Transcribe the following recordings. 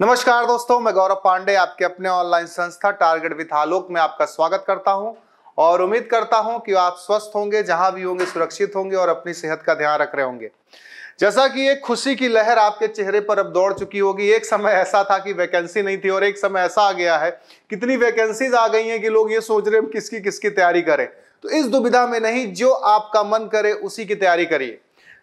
नमस्कार दोस्तों मैं गौरव पांडे आपके अपने ऑनलाइन संस्था टारगेट विथ आलोक में आपका स्वागत करता हूं और उम्मीद करता हूं कि आप स्वस्थ होंगे जहां भी होंगे सुरक्षित होंगे और अपनी सेहत का ध्यान रख रहे होंगे जैसा कि एक खुशी की लहर आपके चेहरे पर अब दौड़ चुकी होगी एक समय ऐसा था कि वैकेंसी नहीं थी और एक समय ऐसा आ गया है कितनी वैकेंसीज आ गई हैं कि लोग ये सोच रहे हैं किसकी किसकी तैयारी करें तो इस दुविधा में नहीं जो आपका मन करे उसी की तैयारी करिए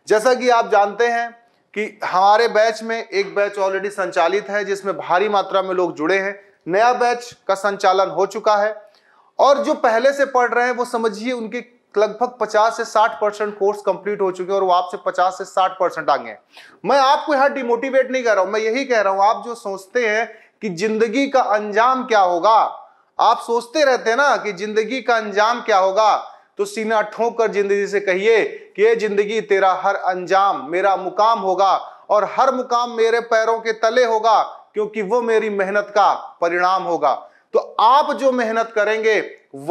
जैसा कि आप जानते हैं कि हमारे बैच में एक बैच ऑलरेडी संचालित है जिसमें भारी मात्रा में लोग जुड़े हैं नया बैच का संचालन हो चुका है और जो पहले से पढ़ रहे हैं वो समझिए उनके लगभग 50 से 60 परसेंट कोर्स कंप्लीट हो चुके हैं और वो आपसे 50 से 60 परसेंट आगे हैं मैं आपको यहाँ डिमोटिवेट नहीं कर रहा हूं मैं यही कह रहा हूं आप जो सोचते हैं कि जिंदगी का अंजाम क्या होगा आप सोचते रहते हैं ना कि जिंदगी का अंजाम क्या होगा तो सीना ठोंक कर जिंदगी से कहिए कि ये जिंदगी तेरा हर अंजाम मेरा मुकाम होगा और हर मुकाम मेरे पैरों के तले होगा क्योंकि वो मेरी मेहनत का परिणाम होगा तो आप जो मेहनत करेंगे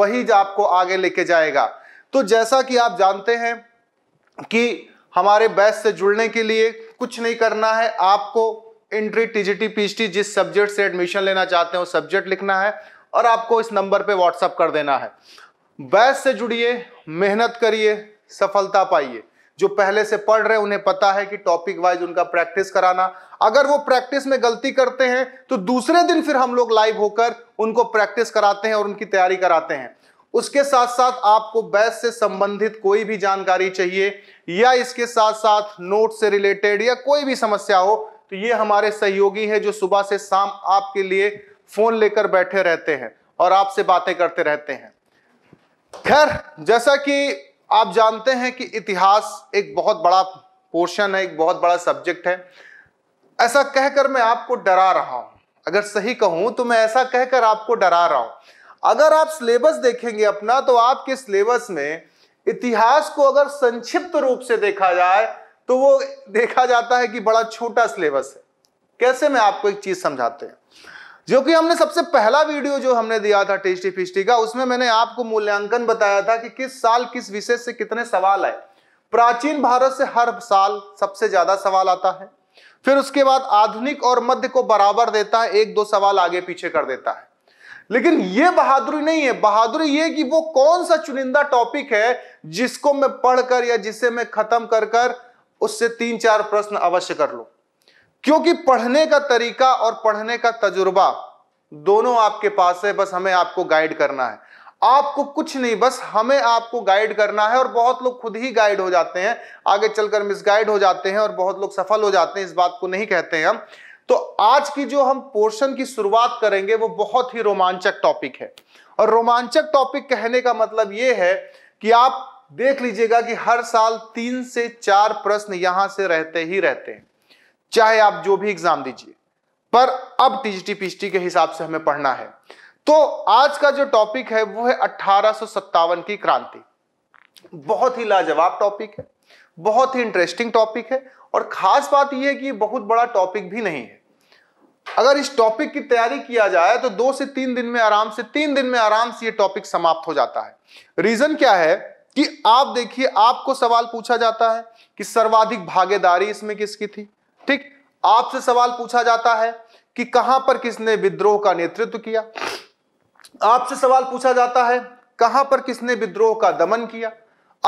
वही आपको आगे लेके जाएगा तो जैसा कि आप जानते हैं कि हमारे बैच से जुड़ने के लिए कुछ नहीं करना है आपको एंट्री टीजीटी पीएचटी जिस सब्जेक्ट से एडमिशन लेना चाहते हो सब्जेक्ट लिखना है और आपको इस नंबर पे व्हाट्सअप कर देना है बैस से जुड़िए मेहनत करिए सफलता पाइए जो पहले से पढ़ रहे हैं उन्हें पता है कि टॉपिक वाइज उनका प्रैक्टिस कराना अगर वो प्रैक्टिस में गलती करते हैं तो दूसरे दिन फिर हम लोग लाइव होकर उनको प्रैक्टिस कराते हैं और उनकी तैयारी कराते हैं उसके साथ साथ आपको बैस से संबंधित कोई भी जानकारी चाहिए या इसके साथ साथ नोट से रिलेटेड या कोई भी समस्या हो तो ये हमारे सहयोगी हैं जो सुबह से शाम आपके लिए फोन लेकर बैठे रहते हैं और आपसे बातें करते रहते हैं खैर जैसा कि आप जानते हैं कि इतिहास एक बहुत बड़ा पोर्शन है एक बहुत बड़ा सब्जेक्ट है ऐसा कहकर मैं आपको डरा रहा हूं अगर सही कहूं तो मैं ऐसा कहकर आपको डरा रहा हूं अगर आप सिलेबस देखेंगे अपना तो आपके सिलेबस में इतिहास को अगर संक्षिप्त रूप से देखा जाए तो वो देखा जाता है कि बड़ा छोटा सिलेबस है कैसे मैं आपको एक चीज समझाते हैं जो कि हमने सबसे पहला वीडियो जो हमने दिया था टेस्टी फिस्टी का उसमें मैंने आपको मूल्यांकन बताया था कि किस साल किस विषय से कितने सवाल आए प्राचीन भारत से हर साल सबसे ज्यादा सवाल आता है फिर उसके बाद आधुनिक और मध्य को बराबर देता है एक दो सवाल आगे पीछे कर देता है लेकिन यह बहादुरी नहीं है बहादुरी ये कि वो कौन सा चुनिंदा टॉपिक है जिसको मैं पढ़कर या जिसे मैं खत्म कर कर उससे तीन चार प्रश्न अवश्य कर लू क्योंकि पढ़ने का तरीका और पढ़ने का तजुर्बा दोनों आपके पास है बस हमें आपको गाइड करना है आपको कुछ नहीं बस हमें आपको गाइड करना है और बहुत लोग खुद ही गाइड हो जाते हैं आगे चलकर मिसगाइड हो जाते हैं और बहुत लोग सफल हो जाते हैं इस बात को नहीं कहते हैं हम तो आज की जो हम पोर्शन की शुरुआत करेंगे वो बहुत ही रोमांचक टॉपिक है और रोमांचक टॉपिक कहने का मतलब ये है कि आप देख लीजिएगा कि हर साल तीन से चार प्रश्न यहां से रहते ही रहते हैं चाहे आप जो भी एग्जाम दीजिए पर अब टीजीटी पीजीटी के हिसाब से हमें पढ़ना है तो आज का जो टॉपिक है वो है अठारह की क्रांति बहुत ही लाजवाब टॉपिक है बहुत ही इंटरेस्टिंग टॉपिक है और खास बात यह है कि बहुत बड़ा टॉपिक भी नहीं है अगर इस टॉपिक की तैयारी किया जाए तो दो से तीन दिन में आराम से तीन दिन में आराम से यह टॉपिक समाप्त हो जाता है रीजन क्या है कि आप देखिए आपको सवाल पूछा जाता है कि सर्वाधिक भागीदारी इसमें किसकी थी ठीक आपसे सवाल पूछा जाता है कि कहां पर किसने विद्रोह का नेतृत्व किया आपसे सवाल पूछा जाता है कहां पर किसने विद्रोह का दमन किया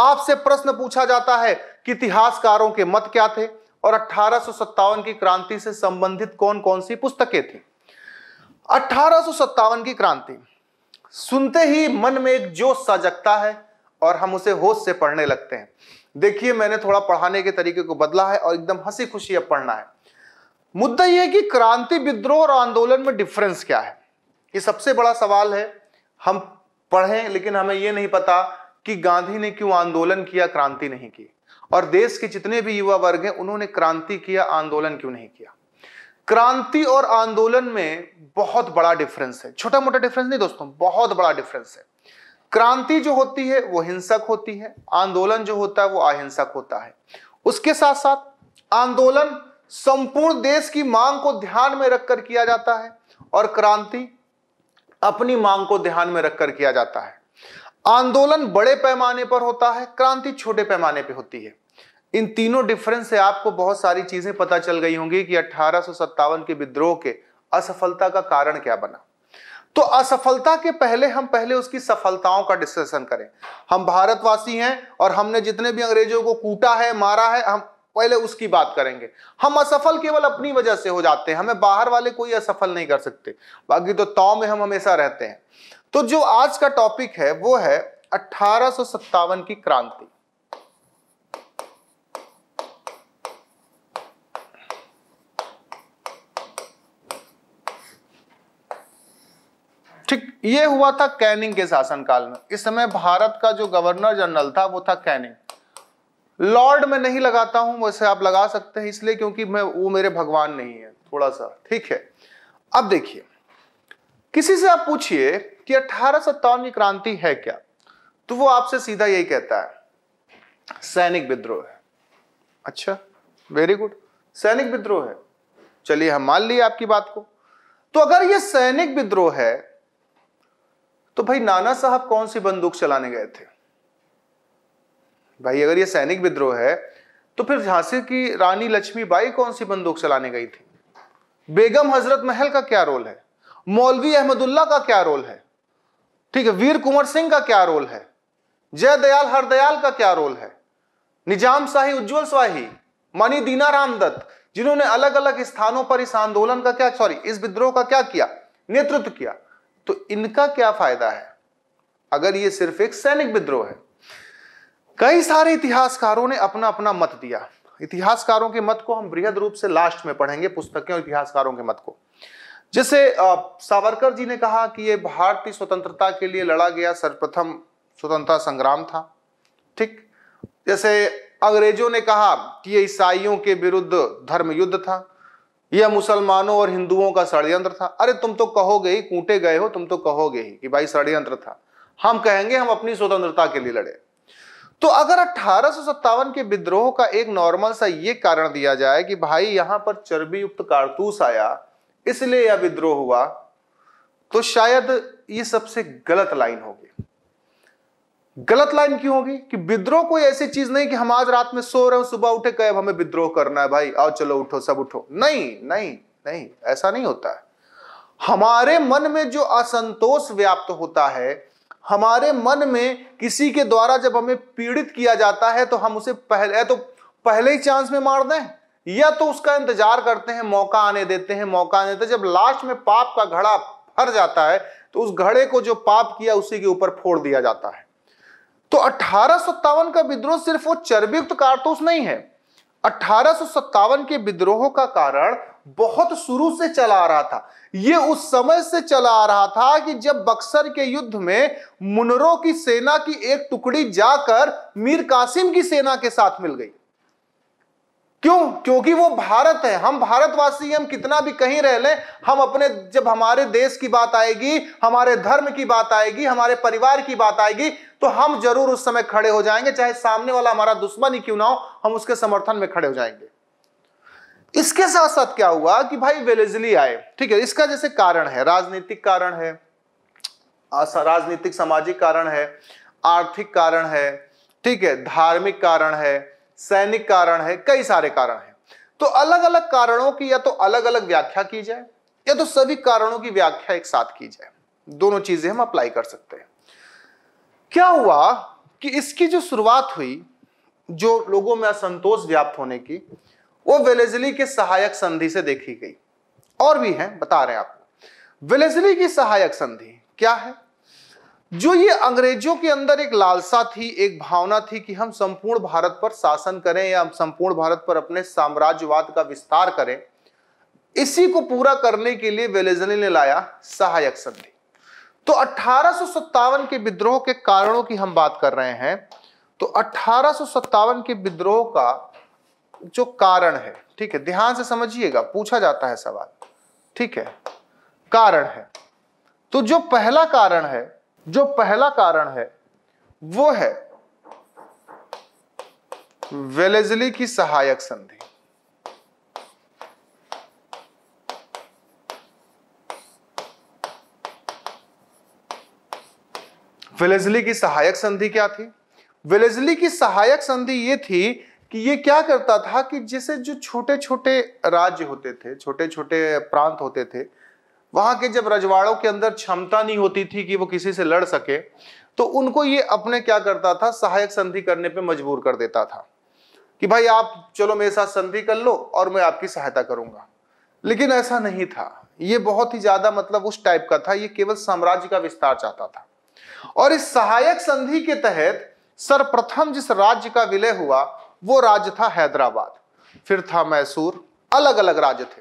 आपसे प्रश्न पूछा जाता है कि इतिहासकारों के मत क्या थे और अठारह की क्रांति से संबंधित कौन कौन सी पुस्तकें थी अठारह की क्रांति सुनते ही मन में एक जोश सा जगता है और हम उसे होश से पढ़ने लगते हैं देखिए मैंने थोड़ा पढ़ाने के तरीके को बदला है और एकदम हंसी खुशी अब पढ़ना है मुद्दा यह है कि क्रांति विद्रोह और आंदोलन में डिफरेंस क्या है ये सबसे बड़ा सवाल है हम पढ़ें लेकिन हमें यह नहीं पता कि गांधी ने क्यों आंदोलन किया क्रांति नहीं की और देश के जितने भी युवा वर्ग हैं उन्होंने क्रांति किया आंदोलन क्यों नहीं किया क्रांति और आंदोलन में बहुत बड़ा डिफरेंस है छोटा मोटा डिफरेंस नहीं दोस्तों बहुत बड़ा डिफरेंस है क्रांति जो होती है वो हिंसक होती है आंदोलन जो होता है वो अहिंसक होता है उसके साथ साथ आंदोलन संपूर्ण देश की मांग को ध्यान में रखकर किया जाता है और क्रांति अपनी मांग को ध्यान में रखकर किया जाता है आंदोलन बड़े पैमाने पर होता है क्रांति छोटे पैमाने पर होती है इन तीनों डिफरेंस से आपको बहुत सारी चीजें पता चल गई होंगी कि अठारह के विद्रोह के असफलता का कारण क्या बना तो असफलता के पहले हम पहले उसकी सफलताओं का डिस्कशन करें हम भारतवासी हैं और हमने जितने भी अंग्रेजों को कूटा है मारा है हम पहले उसकी बात करेंगे हम असफल केवल अपनी वजह से हो जाते हैं हमें बाहर वाले कोई असफल नहीं कर सकते बाकी तो ताव में हम हमेशा रहते हैं तो जो आज का टॉपिक है वो है अठारह की क्रांति ये हुआ था कैनिंग के शासनकाल में इस समय भारत का जो गवर्नर जनरल था वो था कैनिंग लॉर्ड में नहीं लगाता हूं वैसे आप लगा सकते हैं इसलिए क्योंकि मैं वो मेरे भगवान नहीं है थोड़ा सा ठीक है अब देखिए किसी से आप पूछिए कि अठारह की क्रांति है क्या तो वो आपसे सीधा यही कहता है सैनिक विद्रोह है अच्छा वेरी गुड सैनिक विद्रोह है चलिए हम मान लिए आपकी बात को तो अगर ये सैनिक विद्रोह है तो भाई नाना साहब कौन सी बंदूक चलाने गए थे भाई अगर ये सैनिक विद्रोह है तो फिर झांसी की रानी लक्ष्मीबाई कौन सी बंदूक चलाने गई थी बेगम हजरत महल का क्या रोल है मौलवी अहमदुल्ला का क्या रोल है ठीक है वीर कुंवर सिंह का क्या रोल है जय दयाल हरदयाल का क्या रोल है निजाम शाही उज्जवल शाही मानी दीनाराम दत्त जिन्होंने अलग अलग स्थानों पर इस आंदोलन का क्या सॉरी इस विद्रोह का क्या किया नेतृत्व किया तो इनका क्या फायदा है अगर ये सिर्फ एक सैनिक विद्रोह है कई सारे इतिहासकारों ने अपना अपना मत दिया इतिहासकारों के मत को हम बृहद रूप से लास्ट में पढ़ेंगे पुस्तकें और इतिहासकारों के मत को जिसे सावरकर जी ने कहा कि ये भारतीय स्वतंत्रता के लिए लड़ा गया सर्वप्रथम स्वतंत्रता संग्राम था ठीक जैसे अंग्रेजों ने कहा कि ये ईसाइयों के विरुद्ध धर्म युद्ध था यह मुसलमानों और हिंदुओं का षडयंत्र था अरे तुम तो कहोगे ही कूटे गए हो तुम तो कहोगे ही कि भाई षडयंत्र था हम कहेंगे हम अपनी स्वतंत्रता के लिए लड़े तो अगर अठारह के विद्रोह का एक नॉर्मल सा ये कारण दिया जाए कि भाई यहां पर चर्बी युक्त कारतूस आया इसलिए यह विद्रोह हुआ तो शायद ये सबसे गलत लाइन होगी गलत लाइन क्यों होगी कि विद्रोह कोई ऐसी चीज नहीं कि हम आज रात में सो रहे हो सुबह उठे कहे हमें विद्रोह करना है भाई आओ चलो उठो सब उठो नहीं नहीं नहीं ऐसा नहीं होता है हमारे मन में जो असंतोष व्याप्त होता है हमारे मन में किसी के द्वारा जब हमें पीड़ित किया जाता है तो हम उसे पहले तो पहले ही चांस में मार दें या तो उसका इंतजार करते हैं मौका आने देते हैं मौका आने देते हैं जब लास्ट में पाप का घड़ा भर जाता है तो उस घड़े को जो पाप किया उसी के ऊपर फोड़ दिया जाता है तो अठारह का विद्रोह सिर्फ वो चर्बीयुक्त कारतूस नहीं है अठारह के विद्रोह का कारण बहुत शुरू से चला आ रहा था यह उस समय से चला आ रहा था कि जब बक्सर के युद्ध में मुनरों की सेना की एक टुकड़ी जाकर मीर कासिम की सेना के साथ मिल गई क्यों क्योंकि वो भारत है हम भारतवासी हम कितना भी कहीं रह लें हम अपने जब हमारे देश की बात आएगी हमारे धर्म की बात आएगी हमारे परिवार की बात आएगी तो हम जरूर उस समय खड़े हो जाएंगे चाहे सामने वाला हमारा दुश्मन ही क्यों ना हो हम उसके समर्थन में खड़े हो जाएंगे इसके साथ साथ क्या हुआ कि भाई वेलेजली आए ठीक है इसका जैसे कारण है राजनीतिक कारण है राजनीतिक सामाजिक कारण है आर्थिक कारण है ठीक है धार्मिक कारण है सैनिक कारण है कई सारे कारण हैं तो अलग अलग कारणों की या तो अलग अलग व्याख्या की जाए या तो सभी कारणों की व्याख्या एक साथ की जाए दोनों चीजें हम अप्लाई कर सकते हैं क्या हुआ कि इसकी जो शुरुआत हुई जो लोगों में असंतोष व्याप्त होने की वो वेलेजली के सहायक संधि से देखी गई और भी हैं बता रहे हैं आपको वेलेजली की सहायक संधि क्या है जो ये अंग्रेजों के अंदर एक लालसा थी एक भावना थी कि हम संपूर्ण भारत पर शासन करें या हम संपूर्ण भारत पर अपने साम्राज्यवाद का विस्तार करें इसी को पूरा करने के लिए वेलेजनी ने लाया सहायक संधि तो अठारह के विद्रोह के कारणों की हम बात कर रहे हैं तो अठारह के विद्रोह का जो कारण है ठीक है ध्यान से समझिएगा पूछा जाता है सवाल ठीक है कारण है तो जो पहला कारण है जो पहला कारण है वो है वेलेजली की सहायक संधि वेलेजली की सहायक संधि क्या थी वेलेजली की सहायक संधि ये थी कि ये क्या करता था कि जैसे जो छोटे छोटे राज्य होते थे छोटे छोटे प्रांत होते थे वहां के जब रजवाड़ों के अंदर क्षमता नहीं होती थी कि वो किसी से लड़ सके तो उनको ये अपने क्या करता था सहायक संधि करने पे मजबूर कर देता था कि भाई आप चलो मेरे साथ संधि कर लो और मैं आपकी सहायता करूंगा लेकिन ऐसा नहीं था ये बहुत ही ज्यादा मतलब उस टाइप का था ये केवल साम्राज्य का विस्तार चाहता था और इस सहायक संधि के तहत सर्वप्रथम जिस राज्य का विलय हुआ वो राज्य था हैदराबाद फिर था मैसूर अलग अलग राज्य थे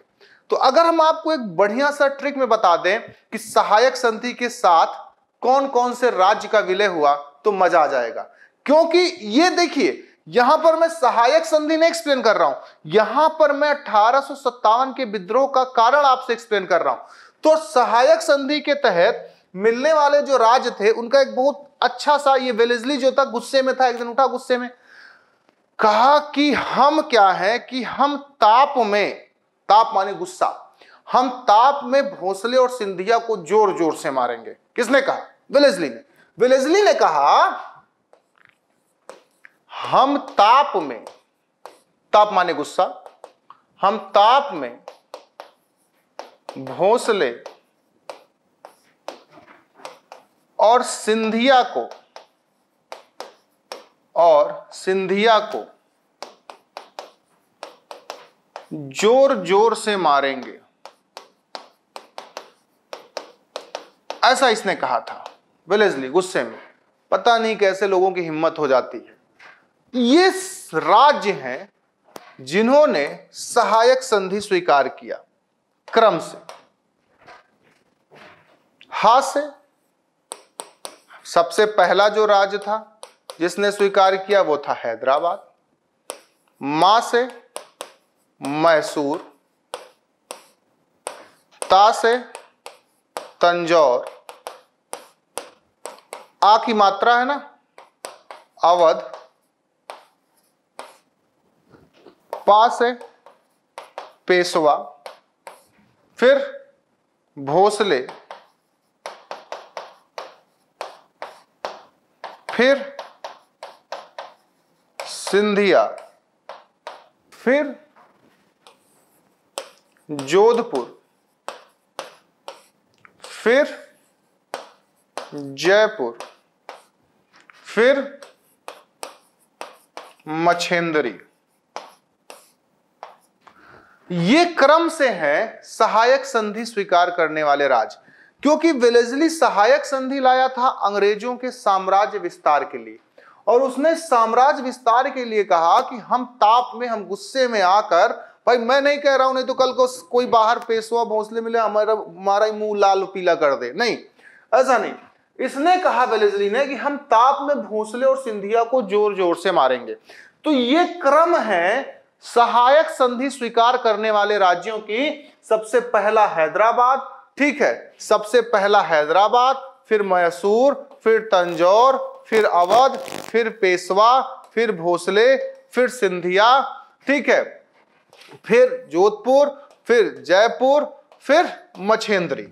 तो अगर हम आपको एक बढ़िया सा ट्रिक में बता दें कि सहायक संधि के साथ कौन कौन से राज्य का विलय हुआ तो मजा आ जाएगा क्योंकि ये देखिए यहां पर मैं सहायक संधि ने एक्सप्लेन कर रहा हूं यहां पर मैं अठारह के विद्रोह का कारण आपसे एक्सप्लेन कर रहा हूं तो सहायक संधि के तहत मिलने वाले जो राज्य थे उनका एक बहुत अच्छा सा ये वेलेजली जो था गुस्से में था एक दिन उठा गुस्से में कहा कि हम क्या है कि हम ताप में ताप माने गुस्सा हम ताप में भोसले और सिंधिया को जोर जोर से मारेंगे किसने कहा विलेजली ने विलेजली ने कहा हम ताप में ताप माने गुस्सा हम ताप में भोसले और सिंधिया को और सिंधिया को जोर जोर से मारेंगे ऐसा इसने कहा था विलेजली गुस्से में पता नहीं कैसे लोगों की हिम्मत हो जाती है ये राज्य हैं जिन्होंने सहायक संधि स्वीकार किया क्रम से हा से सबसे पहला जो राज्य था जिसने स्वीकार किया वो था हैदराबाद मां से मैसूर ता से तंजौर आ की मात्रा है ना अवध पा से पेशवा फिर भोसले फिर सिंधिया फिर जोधपुर फिर जयपुर फिर मछेंद्री ये क्रम से है सहायक संधि स्वीकार करने वाले राज क्योंकि विलेजली सहायक संधि लाया था अंग्रेजों के साम्राज्य विस्तार के लिए और उसने साम्राज्य विस्तार के लिए कहा कि हम ताप में हम गुस्से में आकर भाई मैं नहीं कह रहा हूं नहीं तो कल को कोई बाहर पेशवा भोसले मिले हमारा हमारा ही मुंह लाल पीला कर दे नहीं ऐसा नहीं इसने कहा वेलेजली ने कि हम ताप में भोसले और सिंधिया को जोर जोर से मारेंगे तो ये क्रम है सहायक संधि स्वीकार करने वाले राज्यों की सबसे पहला हैदराबाद ठीक है सबसे पहला हैदराबाद फिर मैसूर फिर तंजौर फिर अवध फिर पेशवा फिर भोसले फिर सिंधिया ठीक है फिर जोधपुर फिर जयपुर फिर मछेंद्री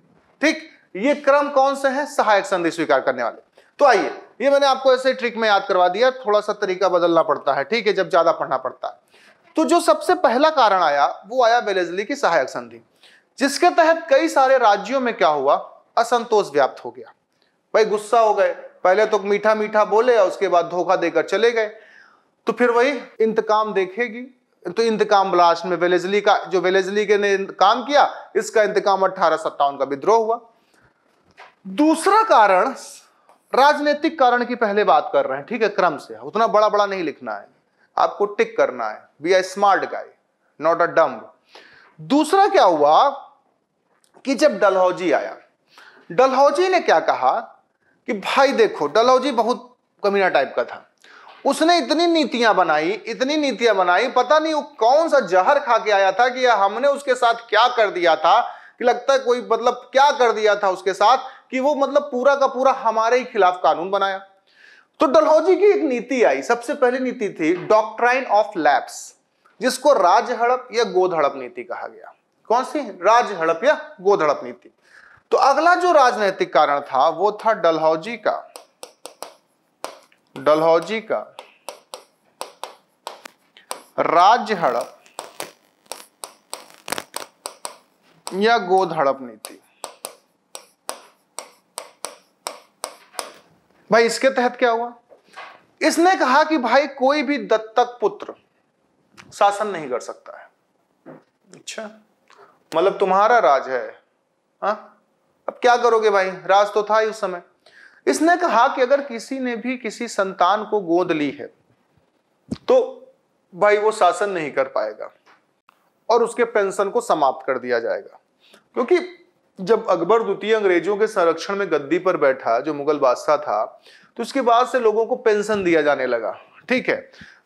ठीक ये क्रम कौन से हैं सहायक संधि स्वीकार करने वाले तो आइए ये मैंने आपको ऐसे ट्रिक में याद करवा दिया थोड़ा सा तरीका बदलना पड़ता है ठीक है जब ज्यादा पढ़ना पड़ता है तो जो सबसे पहला कारण आया वो आया बेलेजली की सहायक संधि जिसके तहत कई सारे राज्यों में क्या हुआ असंतोष व्याप्त हो गया भाई गुस्सा हो गए पहले तो मीठा मीठा बोले और उसके बाद धोखा देकर चले गए तो फिर वही इंतकाम देखेगी तो इंतकाम ब्लास्ट में वेलेजली का जो वेलेजली के ने काम किया इसका इंतकाम अठारह सत्तावन का विद्रोह हुआ दूसरा कारण राजनीतिक कारण की पहले बात कर रहे हैं ठीक है क्रम से उतना बड़ा बड़ा नहीं लिखना है आपको टिक करना है be I smart guy not a dumb दूसरा क्या हुआ कि जब डलहौजी आया डलहौजी ने क्या कहा कि भाई देखो डलहौजी बहुत कमीना टाइप का था उसने इतनी नीतियां बनाई इतनी नीतियां बनाई पता नहीं वो कौन सा जहर खा के आया था कि हमने उसके साथ क्या कर दिया था कि लगता है कोई मतलब क्या कर दिया था उसके साथ कि वो मतलब पूरा का पूरा हमारे ही खिलाफ कानून बनाया तो डलहौजी की एक नीति आई सबसे पहली नीति थी डॉक्ट्राइन ऑफ लैप्स जिसको राज हड़प या गोद हड़प नीति कहा गया कौन सी राज हड़प या गोद हड़प नीति तो अगला जो राजनैतिक कारण था वो था डलहौजी का डलहौजी का राज्य हड़प या गोद हड़प नीति भाई इसके तहत क्या हुआ इसने कहा कि भाई कोई भी दत्तक पुत्र शासन नहीं कर सकता है अच्छा मतलब तुम्हारा राज है हा? अब क्या करोगे भाई राज तो था ही उस समय इसने कहा कि अगर किसी ने भी किसी संतान को गोद ली है तो भाई वो शासन नहीं कर पाएगा और उसके पेंशन को समाप्त कर दिया जाएगा क्योंकि जब अकबर द्वितीय अंग्रेजों के संरक्षण में गद्दी पर बैठा जो मुगल बादशाह था तो उसके बाद से लोगों को पेंशन दिया जाने लगा ठीक है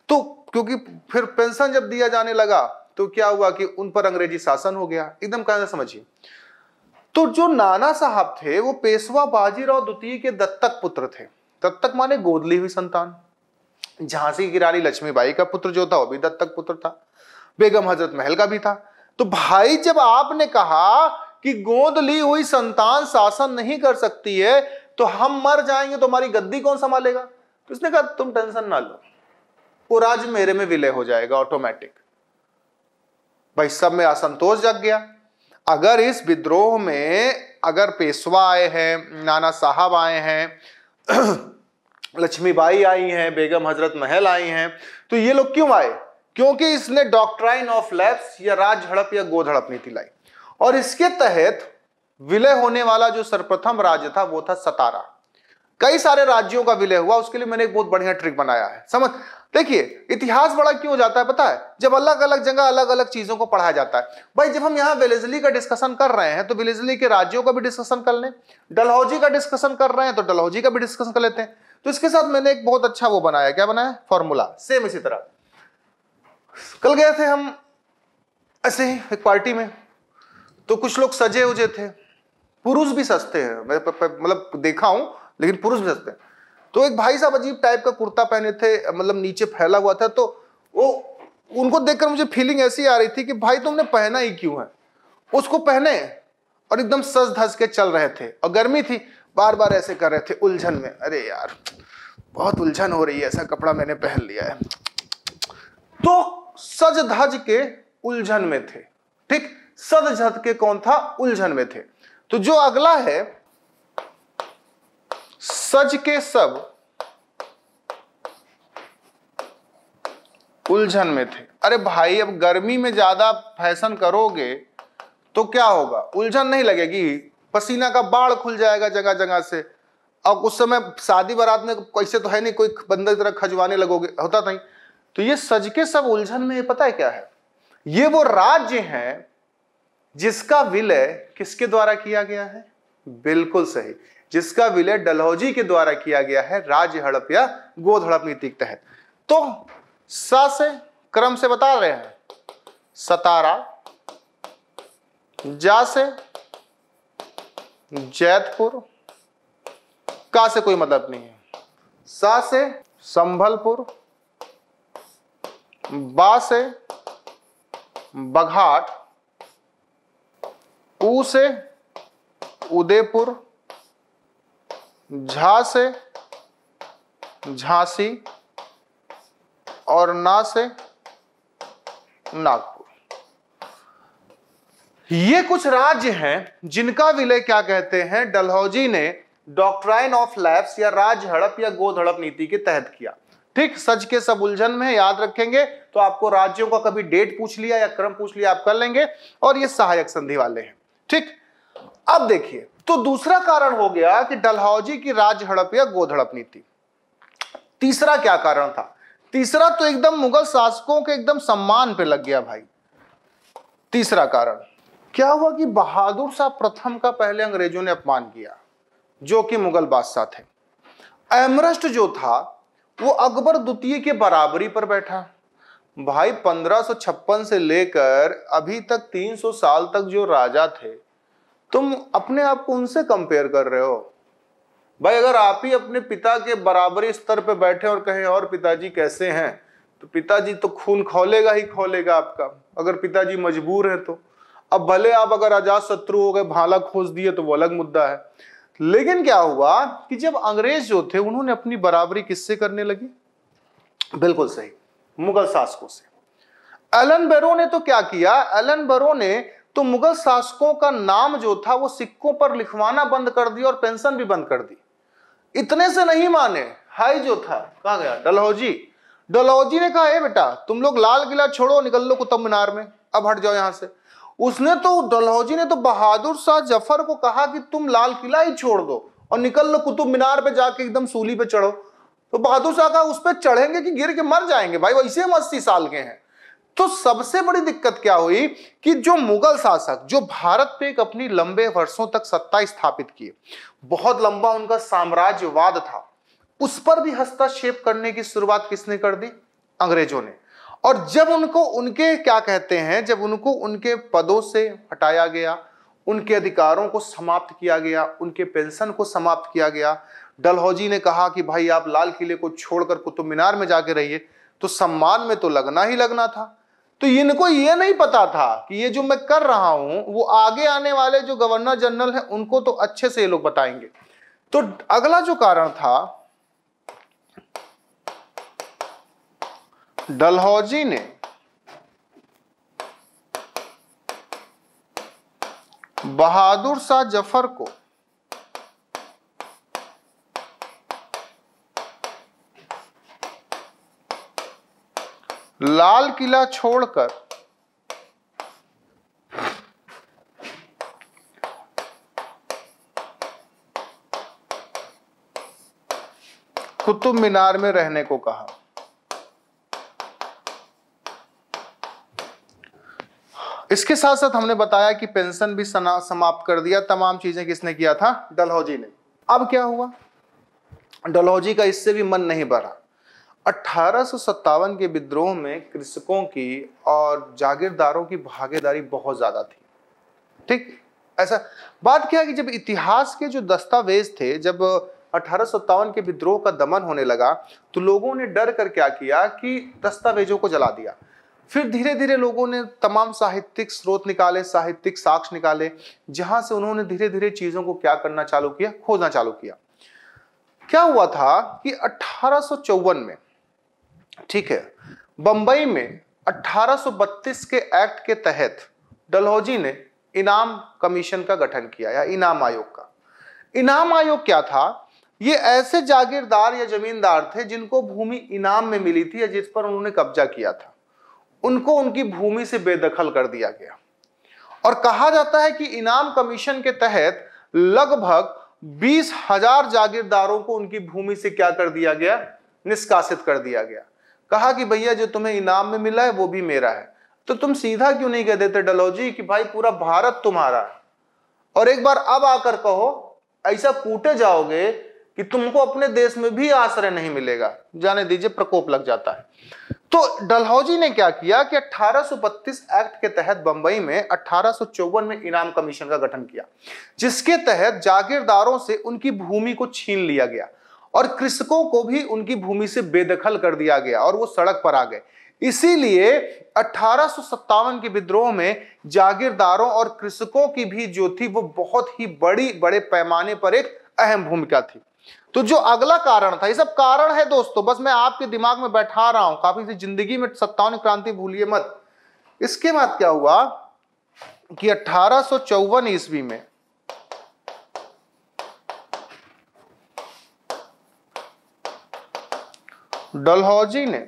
तो क्योंकि फिर पेंशन जब दिया जाने लगा तो क्या हुआ कि उन पर अंग्रेजी शासन हो गया एकदम कहना समझिए तो जो नाना साहब थे वो पेशवा बाजीराव द्वितीय के दत्तक पुत्र थे दत्तक माने गोदली हुई संतान झांसी की रानी लक्ष्मीबाई का पुत्र जो था वो भी दत्तक पुत्र था बेगम हजरत महल का भी था तो भाई जब आपने कहा कि गोद ली हुई संतान शासन नहीं कर सकती है तो हम मर जाएंगे तो हमारी गद्दी कौन संभालेगा तो उसने कहा तुम टेंशन ना लो वो राज मेरे में विलय हो जाएगा ऑटोमेटिक भाई सब में असंतोष जग गया अगर इस विद्रोह में अगर पेशवा आए हैं नाना साहब आए हैं लक्ष्मीबाई आई हैं बेगम हजरत महल आई हैं तो ये लोग क्यों आए क्योंकि इसने डॉक्ट्राइन ऑफ लैप्स या राज हड़प या गोद हड़प नीति लाई और इसके तहत विलय होने वाला जो सर्वप्रथम राज्य था वो था सतारा कई सारे राज्यों का विलय हुआ उसके लिए मैंने एक बहुत बढ़िया ट्रिक बनाया है समझ देखिए इतिहास बड़ा क्यों हो जाता है पता है जब अलग अलग जगह अलग अलग चीजों को पढ़ाया जाता है भाई जब हम यहाँ विलेजली का डिस्कशन कर रहे हैं तो विलेजली के राज्यों का भी डिस्कशन कर लें डलहौजी का डिस्कशन कर रहे हैं तो डलहौजी का भी डिस्कशन कर लेते हैं तो इसके साथ मैंने एक बहुत अच्छा वो बनाया क्या बनाया फॉर्मूला सेम इसी तरह कल गए थे हम ऐसे ही एक पार्टी में तो कुछ लोग सजे उजे थे पुरुष भी सस्ते हैं मतलब देखा हूं लेकिन पुरुष भी सस्ते हैं तो एक भाई साहब अजीब टाइप का कुर्ता पहने थे मतलब नीचे फैला हुआ था तो वो उनको देखकर मुझे फीलिंग ऐसी आ रही थी कि भाई तुमने पहना ही क्यों है उसको पहने और एकदम सज धज के चल रहे थे और गर्मी थी बार बार ऐसे कर रहे थे उलझन में अरे यार बहुत उलझन हो रही है ऐसा कपड़ा मैंने पहन लिया है तो सज धज के उलझन में थे ठीक सज धज के कौन था उलझन में थे तो जो अगला है सज के सब उलझन में थे अरे भाई अब गर्मी में ज्यादा फैशन करोगे तो क्या होगा उलझन नहीं लगेगी पसीना का बाढ़ खुल जाएगा जगह जगह से अब उस समय शादी बारात में कैसे तो है नहीं कोई बंदर तरह खजवाने लगोगे होता नहीं तो ये सज के सब उलझन में पता है क्या है ये वो राज्य है जिसका विलय किसके द्वारा किया गया है बिल्कुल सही जिसका विलय डलहौजी के द्वारा किया गया है राज्य हड़प या गोद हड़प नीति के तहत तो सा से क्रम से बता रहे हैं सतारा जा से जैतपुर का से कोई मतलब नहीं है सा से संभलपुर बा से बघाट ऊ से उदयपुर झा से झांसी और ना से नागपुर ये कुछ राज्य हैं जिनका विलय क्या कहते हैं डलहौजी ने डॉक्ट्राइन ऑफ लैब्स या राज हड़प या गोद हड़प नीति के तहत किया ठीक सच के सब उलझन में याद रखेंगे तो आपको राज्यों का कभी डेट पूछ लिया या क्रम पूछ लिया आप कर लेंगे और ये सहायक संधि वाले हैं ठीक अब देखिए तो दूसरा कारण हो गया कि डलहौजी की राज हड़प या गोद हड़प नीति तीसरा क्या कारण था तीसरा तो एकदम मुगल शासकों के एकदम सम्मान पे लग गया भाई तीसरा कारण क्या हुआ कि बहादुर शाह प्रथम का पहले अंग्रेजों ने अपमान किया जो कि मुगल बादशाह थे एमरस्ट जो था वो अकबर द्वितीय के बराबरी पर बैठा भाई 1556 से लेकर अभी तक 300 साल तक जो राजा थे तुम अपने आप को उनसे कंपेयर कर रहे हो भाई अगर आप ही अपने पिता के बराबरी स्तर पर बैठे और कहें और पिताजी कैसे हैं तो पिताजी तो खून खोलेगा ही खोलेगा आपका अगर पिताजी मजबूर हैं तो अब भले आप अगर आजाद शत्रु हो गए भाला खोज दिए तो वो अलग मुद्दा है लेकिन क्या हुआ कि जब अंग्रेज जो थे उन्होंने अपनी बराबरी किससे करने लगी बिल्कुल सही मुगल शासकों से एलन बेरो ने तो क्या किया एलन बेरो ने तो मुगल शासकों का नाम जो था वो सिक्कों पर लिखवाना बंद कर दिया और पेंशन भी बंद कर दी इतने से नहीं माने हाई जो था कहा गया डलहौजी डलहौजी ने कहा बेटा तुम लोग लाल किला छोड़ो निकल लो कुतुब मीनार में अब हट जाओ यहां से उसने तो डलहौजी ने तो बहादुर शाह जफर को कहा कि तुम लाल किला ही छोड़ दो और निकल लो कुतुब मीनार पे जाके एकदम सूली पे चढ़ो तो बहादुर शाह का उस पर चढ़ेंगे कि गिर के मर जाएंगे भाई वो इसे हम अस्सी साल के हैं तो सबसे बड़ी दिक्कत क्या हुई कि जो मुगल शासक जो भारत पे एक अपनी लंबे वर्षों तक सत्ता स्थापित किए बहुत लंबा उनका साम्राज्यवाद था उस पर भी हस्तक्षेप करने की शुरुआत किसने कर दी अंग्रेजों ने और जब उनको उनके क्या कहते हैं जब उनको उनके पदों से हटाया गया उनके अधिकारों को समाप्त किया गया उनके पेंशन को समाप्त किया गया डलहौजी ने कहा कि भाई आप लाल किले को छोड़कर कुतुब मीनार में जाके रहिए तो सम्मान में तो लगना ही लगना था तो इनको ये नहीं पता था कि ये जो मैं कर रहा हूं वो आगे आने वाले जो गवर्नर जनरल हैं उनको तो अच्छे से ये लोग बताएंगे तो अगला जो कारण था डलहौजी ने बहादुर शाह जफर को लाल किला छोड़कर कुतुब मीनार में रहने को कहा इसके साथ साथ हमने बताया कि पेंशन भी समाप्त कर दिया तमाम चीजें किसने किया था डलहौजी ने अब क्या हुआ डलहौजी का इससे भी मन नहीं भरा अट्ठारह के विद्रोह में कृषकों की और जागीरदारों की भागीदारी बहुत ज़्यादा थी ठीक ऐसा बात क्या है कि जब इतिहास के जो दस्तावेज थे जब अठारह के विद्रोह का दमन होने लगा तो लोगों ने डर कर क्या किया कि दस्तावेजों को जला दिया फिर धीरे धीरे लोगों ने तमाम साहित्यिक स्रोत निकाले साहित्यिक साक्ष निकाले जहां से उन्होंने धीरे धीरे चीजों को क्या करना चालू किया खोजना चालू किया क्या हुआ था कि अठारह में ठीक है बंबई में 1832 के एक्ट के तहत डलहौजी ने इनाम कमीशन का गठन किया या इनाम आयोग का इनाम आयोग क्या था ये ऐसे जागीरदार या जमींदार थे जिनको भूमि इनाम में मिली थी या जिस पर उन्होंने कब्जा किया था उनको उनकी भूमि से बेदखल कर दिया गया और कहा जाता है कि इनाम कमीशन के तहत लगभग बीस हजार जागीरदारों को उनकी भूमि से क्या कर दिया गया निष्कासित कर दिया गया कहा कि भैया जो तुम्हें इनाम में मिला है वो भी मेरा है तो तुम सीधा क्यों नहीं कह देते डलोजी कि भाई पूरा भारत तुम्हारा है और एक बार अब आकर कहो ऐसा कूटे जाओगे कि तुमको अपने देश में भी आश्रय नहीं मिलेगा जाने दीजिए प्रकोप लग जाता है तो डलहौजी ने क्या किया कि 1832 एक्ट के तहत बंबई में अठारह में इनाम कमीशन का गठन किया जिसके तहत जागीरदारों से उनकी भूमि को छीन लिया गया और कृषकों को भी उनकी भूमि से बेदखल कर दिया गया और वो सड़क पर आ गए इसीलिए अठारह के विद्रोह में जागीरदारों और कृषकों की भी जो थी वो बहुत ही बड़ी बड़े पैमाने पर एक अहम भूमिका थी तो जो अगला कारण था ये सब कारण है दोस्तों बस मैं आपके दिमाग में बैठा रहा हूं काफी सी जिंदगी में सत्तावन क्रांति भूलिए मत इसके बाद क्या हुआ कि अठारह ईस्वी में डलहौजी ने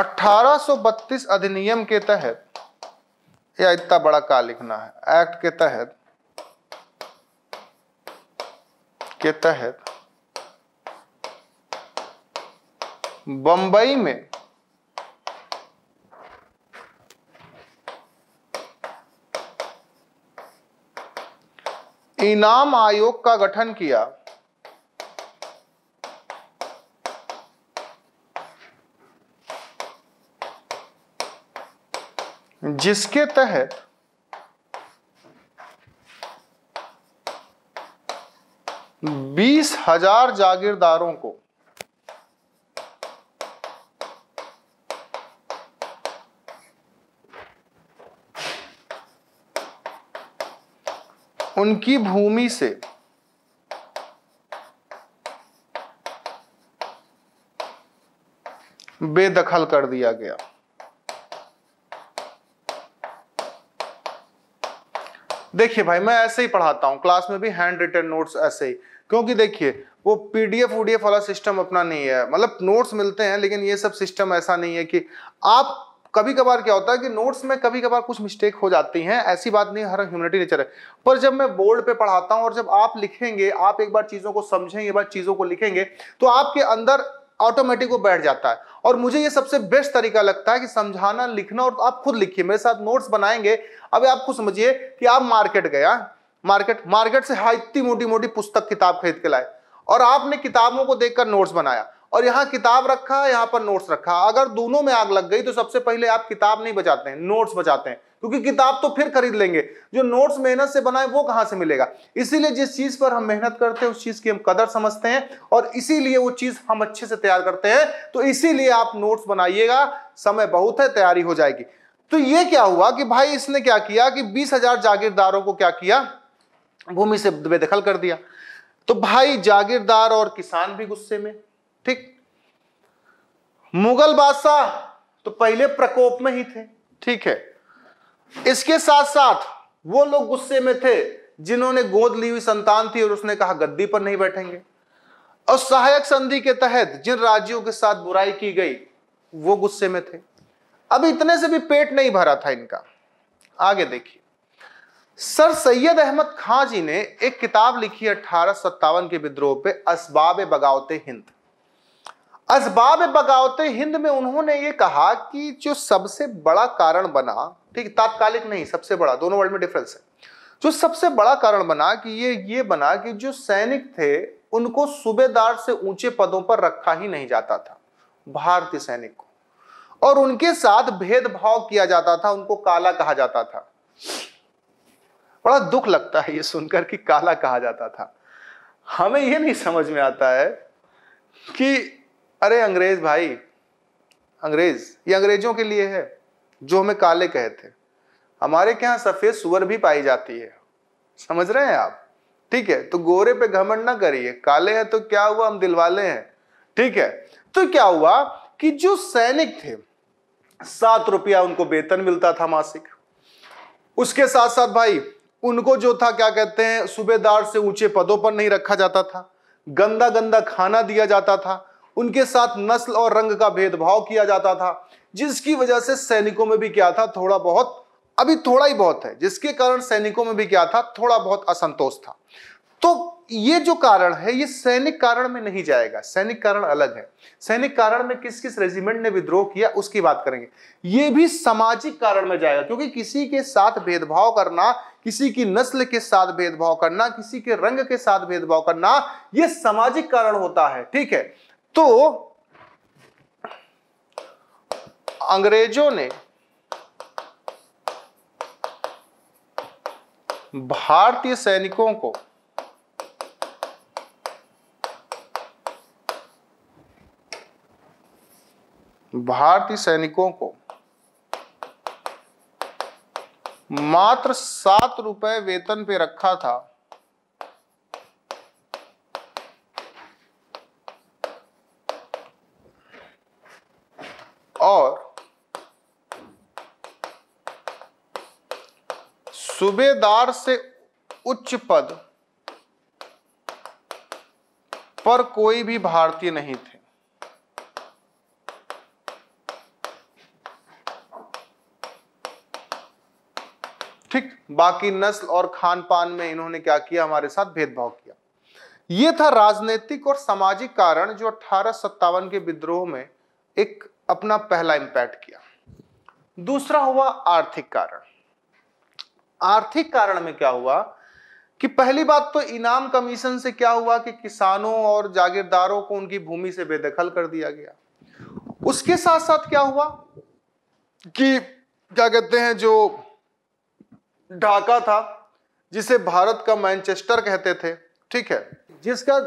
1832 अधिनियम के तहत या इतना बड़ा का लिखना है एक्ट के तहत के तहत बंबई में इनाम आयोग का गठन किया जिसके तहत बीस हजार जागीरदारों को उनकी भूमि से बेदखल कर दिया गया देखिए भाई मैं ऐसे ही पढ़ाता हूँ क्लास में भी हैंड रिटर्न नोट्स ऐसे ही क्योंकि देखिए वो पीडीएफ उडीएफ वाला सिस्टम अपना नहीं है मतलब नोट्स मिलते हैं लेकिन ये सब सिस्टम ऐसा नहीं है कि आप कभी कभार क्या होता है कि नोट्स में कभी कभार कुछ मिस्टेक हो जाती हैं ऐसी बात नहीं हर ह्यूमिनिटी नेचर है पर जब मैं बोर्ड पे पढ़ाता हूँ और जब आप लिखेंगे आप एक बार चीज़ों को समझेंगे एक बार चीज़ों को लिखेंगे तो आपके अंदर ऑटोमेटिक वो बैठ जाता है और मुझे ये सबसे बेस्ट तरीका लगता है कि समझाना लिखना और आप खुद लिखिए मेरे साथ नोट्स बनाएंगे अब आपको समझिए कि आप मार्केट गया मार्केट मार्केट से इतनी मोटी मोटी पुस्तक किताब खरीद के लाए और आपने किताबों को देखकर नोट्स बनाया और यहाँ किताब रखा यहाँ पर नोट्स रखा अगर दोनों में आग लग गई तो सबसे पहले आप किताब नहीं बचाते हैं नोट्स बचाते हैं क्योंकि किताब तो फिर खरीद लेंगे जो नोट्स मेहनत से बनाए वो कहाँ से मिलेगा इसीलिए जिस चीज पर हम मेहनत करते हैं उस चीज की हम कदर समझते हैं और इसीलिए वो चीज हम अच्छे से तैयार करते हैं तो इसीलिए आप नोट्स बनाइएगा समय बहुत है तैयारी हो जाएगी तो ये क्या हुआ कि भाई इसने क्या किया कि बीस हजार जागीरदारों को क्या किया भूमि से बेदखल कर दिया तो भाई जागीरदार और किसान भी गुस्से में ठीक मुगल बादशाह तो पहले प्रकोप में ही थे ठीक है इसके साथ साथ वो लोग गुस्से में थे जिन्होंने गोद ली हुई संतान थी और उसने कहा गद्दी पर नहीं बैठेंगे और सहायक संधि के तहत जिन राज्यों के साथ बुराई की गई वो गुस्से में थे अब इतने से भी पेट नहीं भरा था इनका आगे देखिए सर सैयद अहमद खां जी ने एक किताब लिखी अठारह सत्तावन के विद्रोह पे असबाब बगावते हिंद असबाब बगावत हिंद में उन्होंने ये कहा कि जो सबसे बड़ा कारण बना ठीक तात्कालिक नहीं सबसे बड़ा दोनों वर्ल्ड में डिफरेंस है जो सबसे बड़ा कारण बना कि ये ये बना कि जो सैनिक थे उनको सूबेदार से ऊंचे पदों पर रखा ही नहीं जाता था भारतीय सैनिक को और उनके साथ भेदभाव किया जाता था उनको काला कहा जाता था बड़ा दुख लगता है ये सुनकर कि काला कहा जाता था हमें यह नहीं समझ में आता है कि अरे अंग्रेज भाई अंग्रेज ये अंग्रेजों के लिए है जो हमें काले कहे थे हमारे के यहाँ सफेद सुअर भी पाई जाती है समझ रहे हैं आप ठीक है तो गोरे पे घमंड ना करिए काले हैं तो क्या हुआ हम दिलवाले हैं ठीक है तो क्या हुआ कि जो सैनिक थे सात रुपया उनको वेतन मिलता था मासिक उसके साथ साथ भाई उनको जो था क्या कहते हैं सूबेदार से ऊंचे पदों पर नहीं रखा जाता था गंदा गंदा खाना दिया जाता था उनके साथ नस्ल और रंग का भेदभाव किया जाता था जिसकी वजह से सैनिकों में भी क्या था थोड़ा बहुत अभी थोड़ा ही बहुत है जिसके कारण सैनिकों में भी क्या था थोड़ा बहुत असंतोष था तो ये जो कारण है ये सैनिक कारण में नहीं जाएगा सैनिक कारण अलग है सैनिक कारण में किस किस रेजिमेंट ने विद्रोह किया उसकी बात करेंगे ये भी सामाजिक कारण में जाएगा क्योंकि किसी के साथ भेदभाव करना किसी की नस्ल के साथ भेदभाव करना किसी के रंग के साथ भेदभाव करना यह सामाजिक कारण होता है ठीक है तो अंग्रेजों ने भारतीय सैनिकों को भारतीय सैनिकों को मात्र सात रुपए वेतन पे रखा था सूबेदार से उच्च पद पर कोई भी भारतीय नहीं थे ठीक बाकी नस्ल और खान पान में इन्होंने क्या किया हमारे साथ भेदभाव किया यह था राजनीतिक और सामाजिक कारण जो अठारह के विद्रोह में एक अपना पहला इम्पैक्ट किया दूसरा हुआ आर्थिक कारण आर्थिक कारण में क्या हुआ कि पहली बात तो इनाम कमीशन से क्या हुआ कि किसानों और जागीरदारों को उनकी भूमि से बेदखल कर दिया गया उसके साथ साथ क्या हुआ कि क्या कहते हैं जो ढाका था जिसे भारत का मैनचेस्टर कहते थे ठीक है जिसका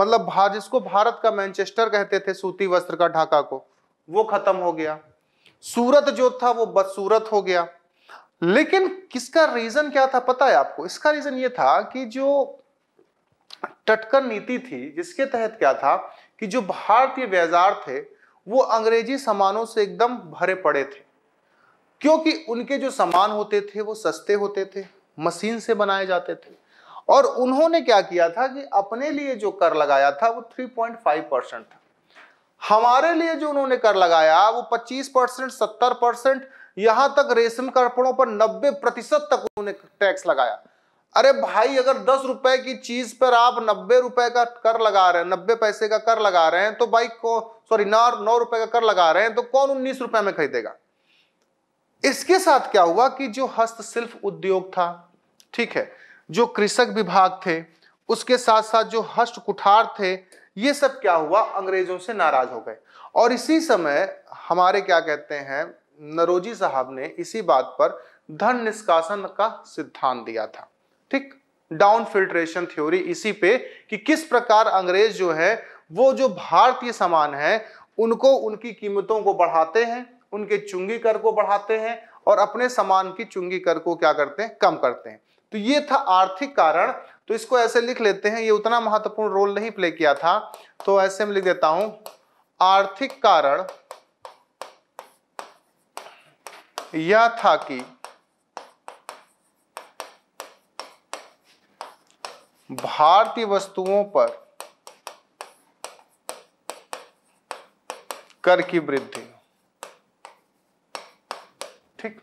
मतलब भार जिसको भारत का मैनचेस्टर कहते थे सूती वस्त्र का ढाका को वो खत्म हो गया सूरत जो था वो बदसूरत हो गया लेकिन किसका रीजन क्या था पता है आपको इसका रीजन ये था कि जो टटकर नीति थी जिसके तहत क्या था कि जो भारतीय बाजार थे वो अंग्रेजी सामानों से एकदम भरे पड़े थे क्योंकि उनके जो सामान होते थे वो सस्ते होते थे मशीन से बनाए जाते थे और उन्होंने क्या किया था कि अपने लिए जो कर लगाया था वो 3.5 परसेंट था हमारे लिए जो उन्होंने कर लगाया वो 25 परसेंट सत्तर परसेंट यहां तक रेशम कपड़ों पर 90 प्रतिशत तक उन्होंने टैक्स लगाया अरे भाई अगर दस रुपए की चीज पर आप नब्बे रुपए का कर लगा रहे हैं नब्बे पैसे का कर लगा रहे हैं तो भाई सॉरी नौ नौ रुपए का कर लगा रहे हैं तो कौन उन्नीस रुपए में खरीदेगा इसके साथ क्या हुआ कि जो हस्तशिल्प उद्योग था ठीक है जो कृषक विभाग थे उसके साथ साथ जो हस्त कुठार थे ये सब क्या हुआ अंग्रेजों से नाराज हो गए और इसी समय हमारे क्या कहते हैं नरोजी साहब ने इसी बात पर धन निष्कासन का सिद्धांत दिया था ठीक डाउन फिल्ट्रेशन थ्योरी इसी पे कि किस प्रकार अंग्रेज जो है वो जो भारतीय सामान है उनको उनकी कीमतों को बढ़ाते हैं उनके चुंगी कर को बढ़ाते हैं और अपने सामान की चुंगी कर को क्या करते हैं कम करते हैं तो ये था आर्थिक कारण तो इसको ऐसे लिख लेते हैं ये उतना महत्वपूर्ण रोल नहीं प्ले किया था तो ऐसे में लिख देता हूं आर्थिक कारण यह था कि भारतीय वस्तुओं पर कर की वृद्धि ठीक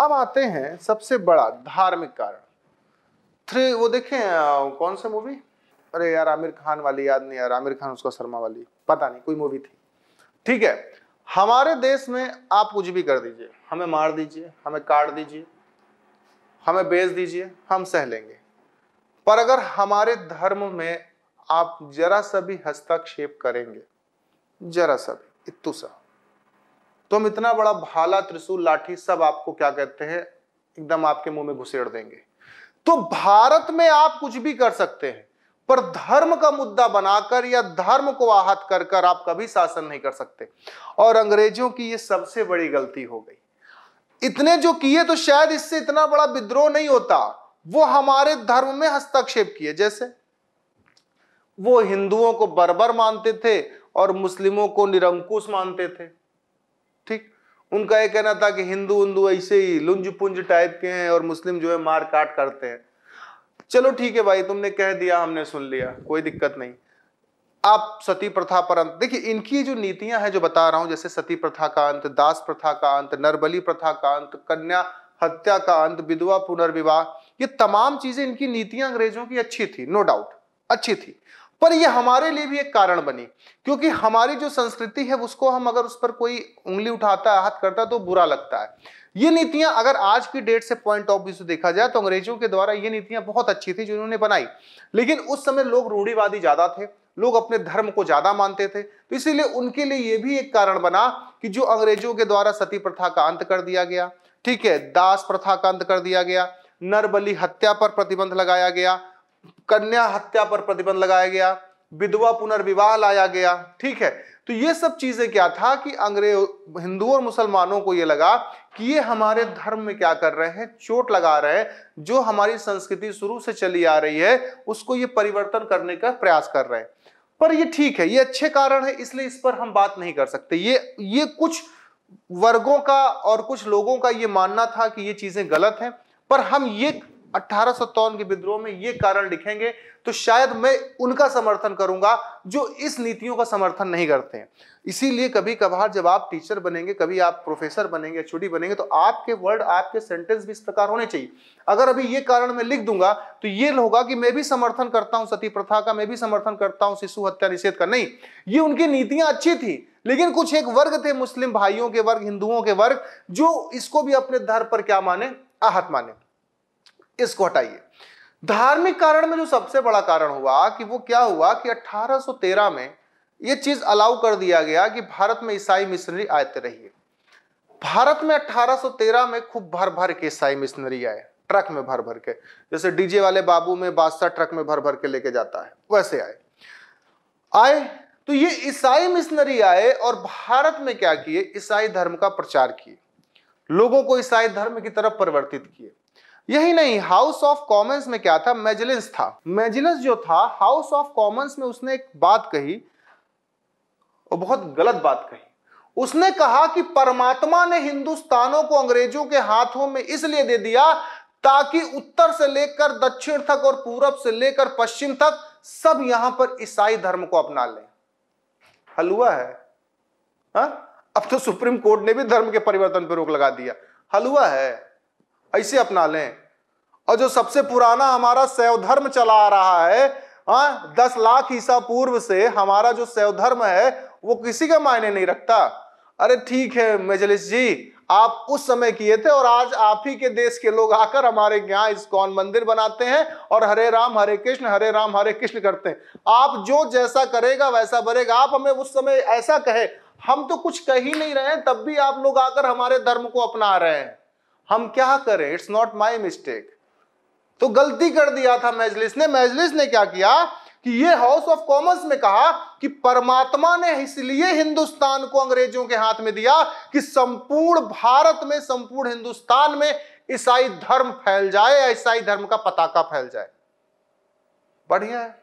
अब आते हैं सबसे बड़ा धार्मिक कारण थ्री वो देखें कौन सा मूवी अरे यार आमिर खान वाली याद नहीं यार आमिर खान उसका शर्मा वाली पता नहीं कोई मूवी थी ठीक है हमारे देश में आप कुछ भी कर दीजिए हमें मार दीजिए हमें काट दीजिए हमें बेच दीजिए हम सह लेंगे पर अगर हमारे धर्म में आप जरा सा भी हस्तक्षेप करेंगे जरा सा भी इतु सा तो हम इतना बड़ा भाला त्रिशूल लाठी सब आपको क्या कहते हैं एकदम आपके मुंह में घुसेड़ देंगे तो भारत में आप कुछ भी कर सकते हैं पर धर्म का मुद्दा बनाकर या धर्म को आहत कर कर आप कभी शासन नहीं कर सकते और अंग्रेजों की ये सबसे बड़ी गलती हो गई इतने जो किए तो शायद इससे इतना बड़ा विद्रोह नहीं होता वो हमारे धर्म में हस्तक्षेप किए जैसे वो हिंदुओं को बर्बर मानते थे और मुस्लिमों को निरंकुश मानते थे ठीक उनका यह कहना था कि हिंदू हिंदू ऐसे ही लुंज पुंज टाइप के हैं और मुस्लिम जो है मार काट करते हैं चलो ठीक है भाई तुमने कह दिया हमने सुन लिया कोई दिक्कत नहीं आप सती प्रथा पर अंत देखिए इनकी जो नीतियां हैं जो बता रहा हूं जैसे सती प्रथा का अंत दास प्रथा का अंत नरबली प्रथा का अंत कन्या हत्या का अंत विधवा पुनर्विवाह ये तमाम चीजें इनकी नीतियां अंग्रेजों की अच्छी थी नो डाउट अच्छी थी पर यह हमारे लिए भी एक कारण बनी क्योंकि हमारी जो संस्कृति है उसको हम अगर उस पर कोई उंगली उठाता है हाथ करता है तो बुरा लगता है ये नीतियां अगर आज की डेट से पॉइंट ऑफ व्यू से देखा जाए तो अंग्रेजों के द्वारा ये नीतियां बहुत अच्छी थी जो बनाई लेकिन उस समय लोग रूढ़ीवादी ज्यादा थे लोग अपने धर्म को ज्यादा मानते थे तो इसीलिए उनके लिए ये भी एक कारण बना कि जो अंग्रेजों के द्वारा सती प्रथा का अंत कर दिया गया ठीक है दास प्रथा का अंत कर दिया गया नरबली हत्या पर प्रतिबंध लगाया गया कन्या हत्या पर प्रतिबंध लगाया गया विधवा पुनर्विवाह लाया गया ठीक है तो ये सब चीजें क्या था कि अंग्रेज हिंदुओं और मुसलमानों को ये लगा कि ये हमारे धर्म में क्या कर रहे हैं चोट लगा रहे हैं जो हमारी संस्कृति शुरू से चली आ रही है उसको ये परिवर्तन करने का प्रयास कर रहे हैं पर ये ठीक है ये अच्छे कारण है इसलिए इस पर हम बात नहीं कर सकते ये ये कुछ वर्गों का और कुछ लोगों का ये मानना था कि ये चीजें गलत हैं पर हम ये अठारह के विद्रोह में ये कारण लिखेंगे तो शायद मैं उनका समर्थन करूंगा जो इस नीतियों का समर्थन नहीं करते हैं इसीलिए कभी कभार जब आप टीचर बनेंगे कभी आप प्रोफेसर बनेंगे छुट्टी बनेंगे तो आपके वर्ड आपके सेंटेंस भी इस प्रकार होने चाहिए अगर अभी ये कारण मैं लिख दूंगा तो ये होगा कि मैं भी समर्थन करता हूं सती प्रथा का मैं भी समर्थन करता हूं शिशु हत्या निषेध का नहीं ये उनकी नीतियां अच्छी थी लेकिन कुछ एक वर्ग थे मुस्लिम भाइयों के वर्ग हिंदुओं के वर्ग जो इसको भी अपने धर्म पर क्या माने आहत माने इसको हटाइए धार्मिक कारण में जो सबसे बड़ा कारण हुआ कि वो क्या हुआ कि 1813 में ये चीज अलाउ कर दिया गया कि भारत में ईसाई मिशनरी आते रहिए भारत में 1813 में खूब भर भर के ईसाई मिशनरी आए ट्रक में भर भर के जैसे डीजे वाले बाबू में बादशाह ट्रक में भर भर के लेके जाता है वैसे आए आए तो ये ईसाई मिशनरी आए और भारत में क्या किए ईसाई धर्म का प्रचार किए लोगों को ईसाई धर्म की तरफ परिवर्तित किए यही नहीं हाउस ऑफ कॉमन्स में क्या था मेजलिस था मेजलिस जो था हाउस ऑफ कॉमन्स में उसने एक बात कही और बहुत गलत बात कही उसने कहा कि परमात्मा ने हिंदुस्तानों को अंग्रेजों के हाथों में इसलिए दे दिया ताकि उत्तर से लेकर दक्षिण तक और पूरब से लेकर पश्चिम तक सब यहां पर ईसाई धर्म को अपना लें हलवा है हा? अब तो सुप्रीम कोर्ट ने भी धर्म के परिवर्तन पर रोक लगा दिया हलवा है ऐसे अपना लें और जो सबसे पुराना हमारा शैव धर्म चला आ रहा है आ, हाँ, दस लाख ईसा पूर्व से हमारा जो शैव धर्म है वो किसी का मायने नहीं रखता अरे ठीक है मजलिस जी आप उस समय किए थे और आज आप ही के देश के लोग आकर हमारे यहाँ इस कौन मंदिर बनाते हैं और हरे राम हरे कृष्ण हरे राम हरे कृष्ण करते हैं आप जो जैसा करेगा वैसा बनेगा आप हमें उस समय ऐसा कहे हम तो कुछ कह ही नहीं रहे हैं तब भी आप लोग आकर हमारे धर्म को अपना रहे हैं हम क्या करें इट्स नॉट माई मिस्टेक तो गलती कर दिया था मैजलिस ने मैजलिस ने क्या किया कि ये हाउस ऑफ कॉमर्स में कहा कि परमात्मा ने इसलिए हिंदुस्तान को अंग्रेजों के हाथ में दिया कि संपूर्ण भारत में संपूर्ण हिंदुस्तान में ईसाई धर्म फैल जाए या ईसाई धर्म का पताका फैल जाए बढ़िया है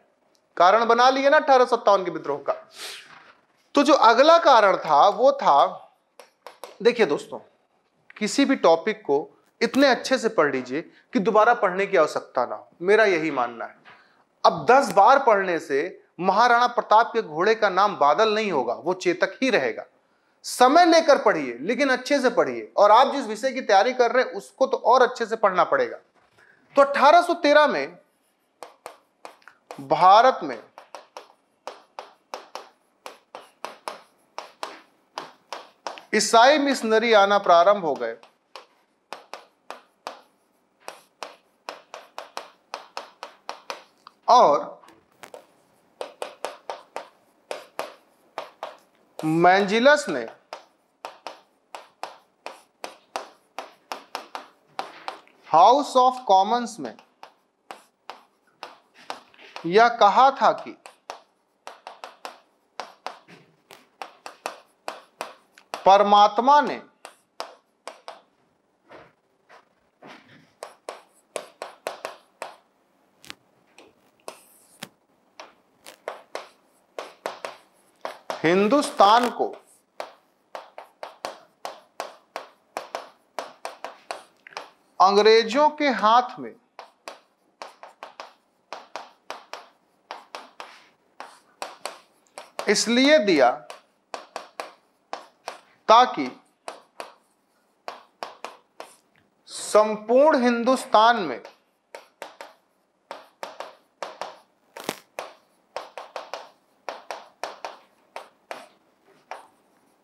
कारण बना लिए ना अठारह सत्तावन के विद्रोह का तो जो अगला कारण था वो था देखिए दोस्तों किसी भी टॉपिक को इतने अच्छे से पढ़ लीजिए कि दोबारा पढ़ने की आवश्यकता ना हो मेरा यही मानना है अब दस बार पढ़ने से महाराणा प्रताप के घोड़े का नाम बादल नहीं होगा वो चेतक ही रहेगा समय लेकर पढ़िए लेकिन अच्छे से पढ़िए और आप जिस विषय की तैयारी कर रहे हैं उसको तो और अच्छे से पढ़ना पड़ेगा तो 1813 में भारत में ईसाई मिशनरी आना प्रारंभ हो गए और मैंजिलस ने हाउस ऑफ कॉमन्स में यह कहा था कि परमात्मा ने हिंदुस्तान को अंग्रेजों के हाथ में इसलिए दिया ताकि संपूर्ण हिंदुस्तान में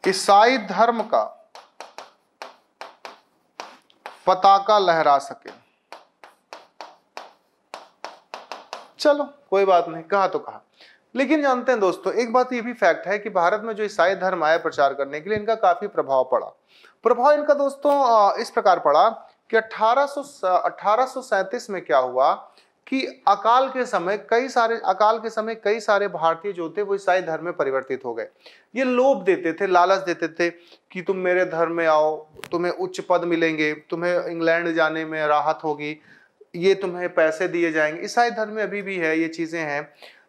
ईसाई धर्म का पताका लहरा सके चलो कोई बात नहीं कहा तो कहा लेकिन जानते हैं दोस्तों एक बात ये भी फैक्ट है कि भारत में जो ईसाई धर्म आया प्रचार करने के लिए इनका काफी प्रभाव पड़ा प्रभाव इनका दोस्तों इस प्रकार पड़ा कि 1800 में क्या हुआ कि अकाल के समय कई सारे अकाल के समय कई सारे भारतीय जो थे वो ईसाई धर्म में परिवर्तित हो गए ये लोभ देते थे लालच देते थे कि तुम मेरे धर्म में आओ तुम्हें उच्च पद मिलेंगे तुम्हें इंग्लैंड जाने में राहत होगी ये तुम्हें पैसे दिए जाएंगे ईसाई धर्म में अभी भी है ये चीज़ें हैं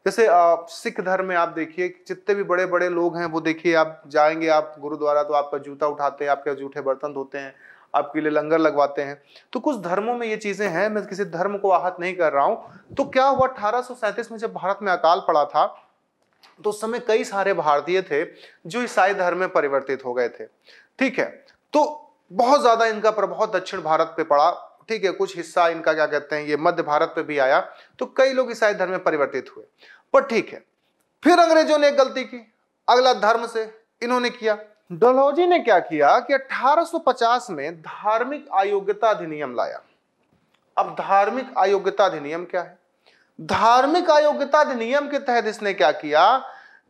जैसे सिख धर्म में आप देखिए जितने भी बड़े बड़े लोग हैं वो देखिए आप जाएंगे आप गुरुद्वारा तो आपका जूता उठाते हैं आपके जूठे बर्तन धोते हैं आपके लिए लंगर लगवाते हैं तो कुछ धर्मों में ये चीज़ें हैं मैं किसी धर्म को आहत नहीं कर रहा हूँ तो क्या हुआ अठारह में जब भारत में अकाल पड़ा था तो उस समय कई सारे भारतीय थे जो ईसाई धर्म में परिवर्तित हो गए थे ठीक है तो बहुत ज़्यादा इनका प्रभाव दक्षिण भारत पे पड़ा ठीक है कुछ हिस्सा इनका क्या कहते हैं ये मध्य भारत पे भी आया तो कई लोग ईसाई धर्म में परिवर्तित हुए पर ठीक है फिर अंग्रेजों ने एक गलती की अगला धर्म से इन्होंने किया डलहौजी ने क्या किया कि 1850 में धार्मिक अयोग्यता अधिनियम लाया अब धार्मिक अयोग्यता अधिनियम क्या है धार्मिक अयोग्यता अधिनियम के तहत इसने क्या किया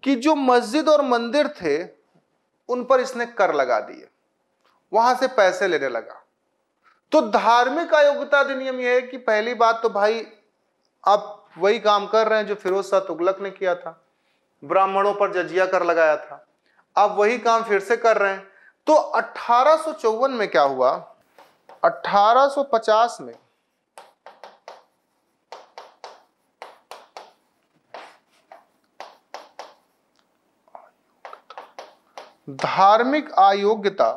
कि जो मस्जिद और मंदिर थे उन पर इसने कर लगा दिए वहां से पैसे लेने लगा तो धार्मिक अयोग्यता अधिनियम यह है कि पहली बात तो भाई आप वही काम कर रहे हैं जो फिरोज शाह तुगलक ने किया था ब्राह्मणों पर जजिया कर लगाया था आप वही काम फिर से कर रहे हैं तो अठारह में क्या हुआ 1850 में धार्मिक अयोग्यता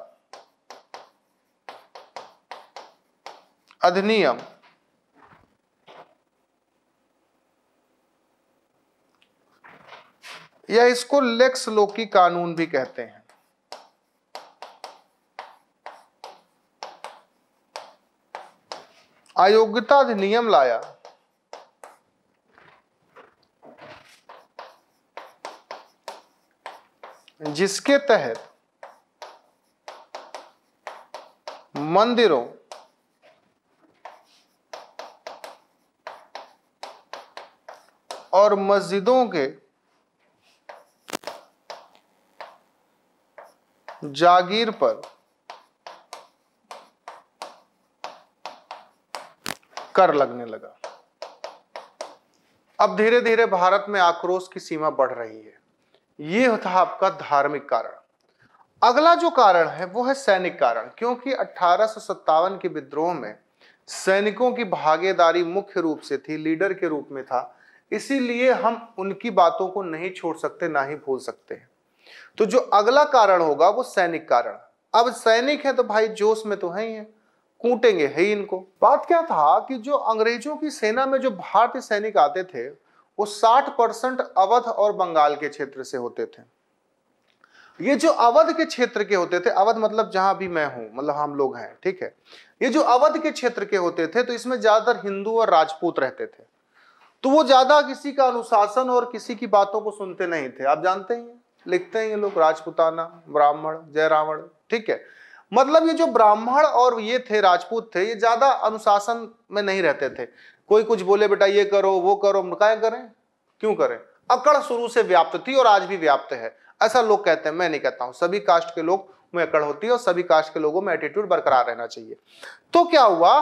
अधिनियम या इसको लेक्स लोकी कानून भी कहते हैं अयोग्यता अधिनियम लाया जिसके तहत मंदिरों और मस्जिदों के जागीर पर कर लगने लगा अब धीरे धीरे भारत में आक्रोश की सीमा बढ़ रही है यह था आपका धार्मिक कारण अगला जो कारण है वो है सैनिक कारण क्योंकि अठारह के विद्रोह में सैनिकों की भागीदारी मुख्य रूप से थी लीडर के रूप में था इसीलिए हम उनकी बातों को नहीं छोड़ सकते ना ही भूल सकते हैं तो जो अगला कारण होगा वो सैनिक कारण अब सैनिक है तो भाई जोश में तो है ही है कूटेंगे है ही इनको बात क्या था कि जो अंग्रेजों की सेना में जो भारतीय सैनिक आते थे वो 60 परसेंट अवध और बंगाल के क्षेत्र से होते थे ये जो अवध के क्षेत्र के होते थे अवध मतलब जहां भी मैं हूं मतलब हम लोग हैं ठीक है ये जो अवध के क्षेत्र के होते थे तो इसमें ज्यादातर हिंदू और राजपूत रहते थे तो वो ज्यादा किसी का अनुशासन और किसी की बातों को सुनते नहीं थे आप जानते ही हैं लिखते हैं ये लोग राजपुताना ब्राह्मण जय रावण ठीक है मतलब ये जो ब्राह्मण और ये थे राजपूत थे ये ज्यादा अनुशासन में नहीं रहते थे कोई कुछ बोले बेटा ये करो वो करो क्या करें क्यों करें अकड़ शुरू से व्याप्त थी और आज भी व्याप्त है ऐसा लोग कहते हैं मैं नहीं कहता हूं सभी कास्ट के लोग में अकड़ होती है और सभी कास्ट के लोगों में एटीट्यूड बरकरार रहना चाहिए तो क्या हुआ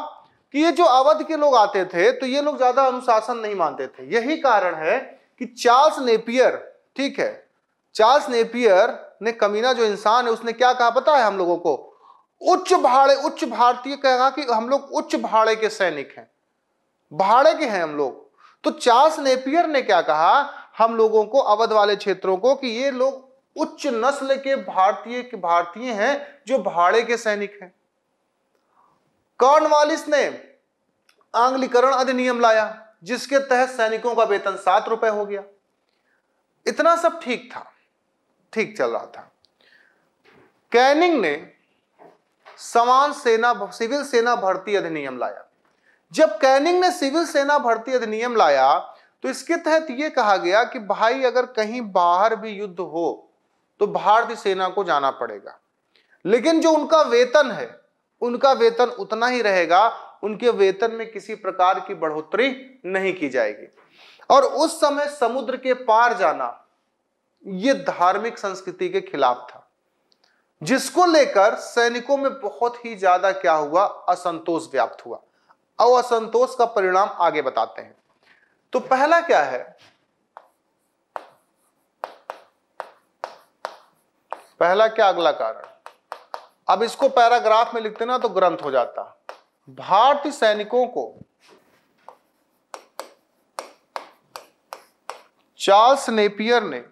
कि ये जो अवध के लोग आते थे तो ये लोग ज्यादा अनुशासन नहीं मानते थे यही कारण है कि चार्ल्स नेपियर ठीक है चार्ल्स नेपियर ने कमीना जो इंसान है उसने क्या कहा पता है हम लोगों को उच्च भाड़े उच्च भारतीय कहा कि हम लोग उच्च भाड़े के सैनिक हैं भाड़े के हैं हम लोग तो चार्ल्स नेपियर ने क्या कहा हम लोगों को अवध वाले क्षेत्रों को कि ये लोग उच्च नस्ल के भारतीय भारतीय हैं जो भाड़े के सैनिक हैं कॉर्नवालिस ने आंग्लीकरण अधिनियम लाया जिसके तहत सैनिकों का वेतन सात रुपए हो गया इतना सब ठीक था ठीक चल रहा था कैनिंग ने समान सेना सिविल सेना भर्ती अधिनियम लाया जब कैनिंग ने सिविल सेना भर्ती अधिनियम लाया तो इसके तहत यह कहा गया कि भाई अगर कहीं बाहर भी युद्ध हो तो भारतीय सेना को जाना पड़ेगा लेकिन जो उनका वेतन है उनका वेतन उतना ही रहेगा उनके वेतन में किसी प्रकार की बढ़ोतरी नहीं की जाएगी और उस समय समुद्र के पार जाना यह धार्मिक संस्कृति के खिलाफ था जिसको लेकर सैनिकों में बहुत ही ज्यादा क्या हुआ असंतोष व्याप्त हुआ और असंतोष का परिणाम आगे बताते हैं तो पहला क्या है पहला क्या अगला कारण अब इसको पैराग्राफ में लिखते ना तो ग्रंथ हो जाता भारतीय सैनिकों को चार्ल्स नेपियर ने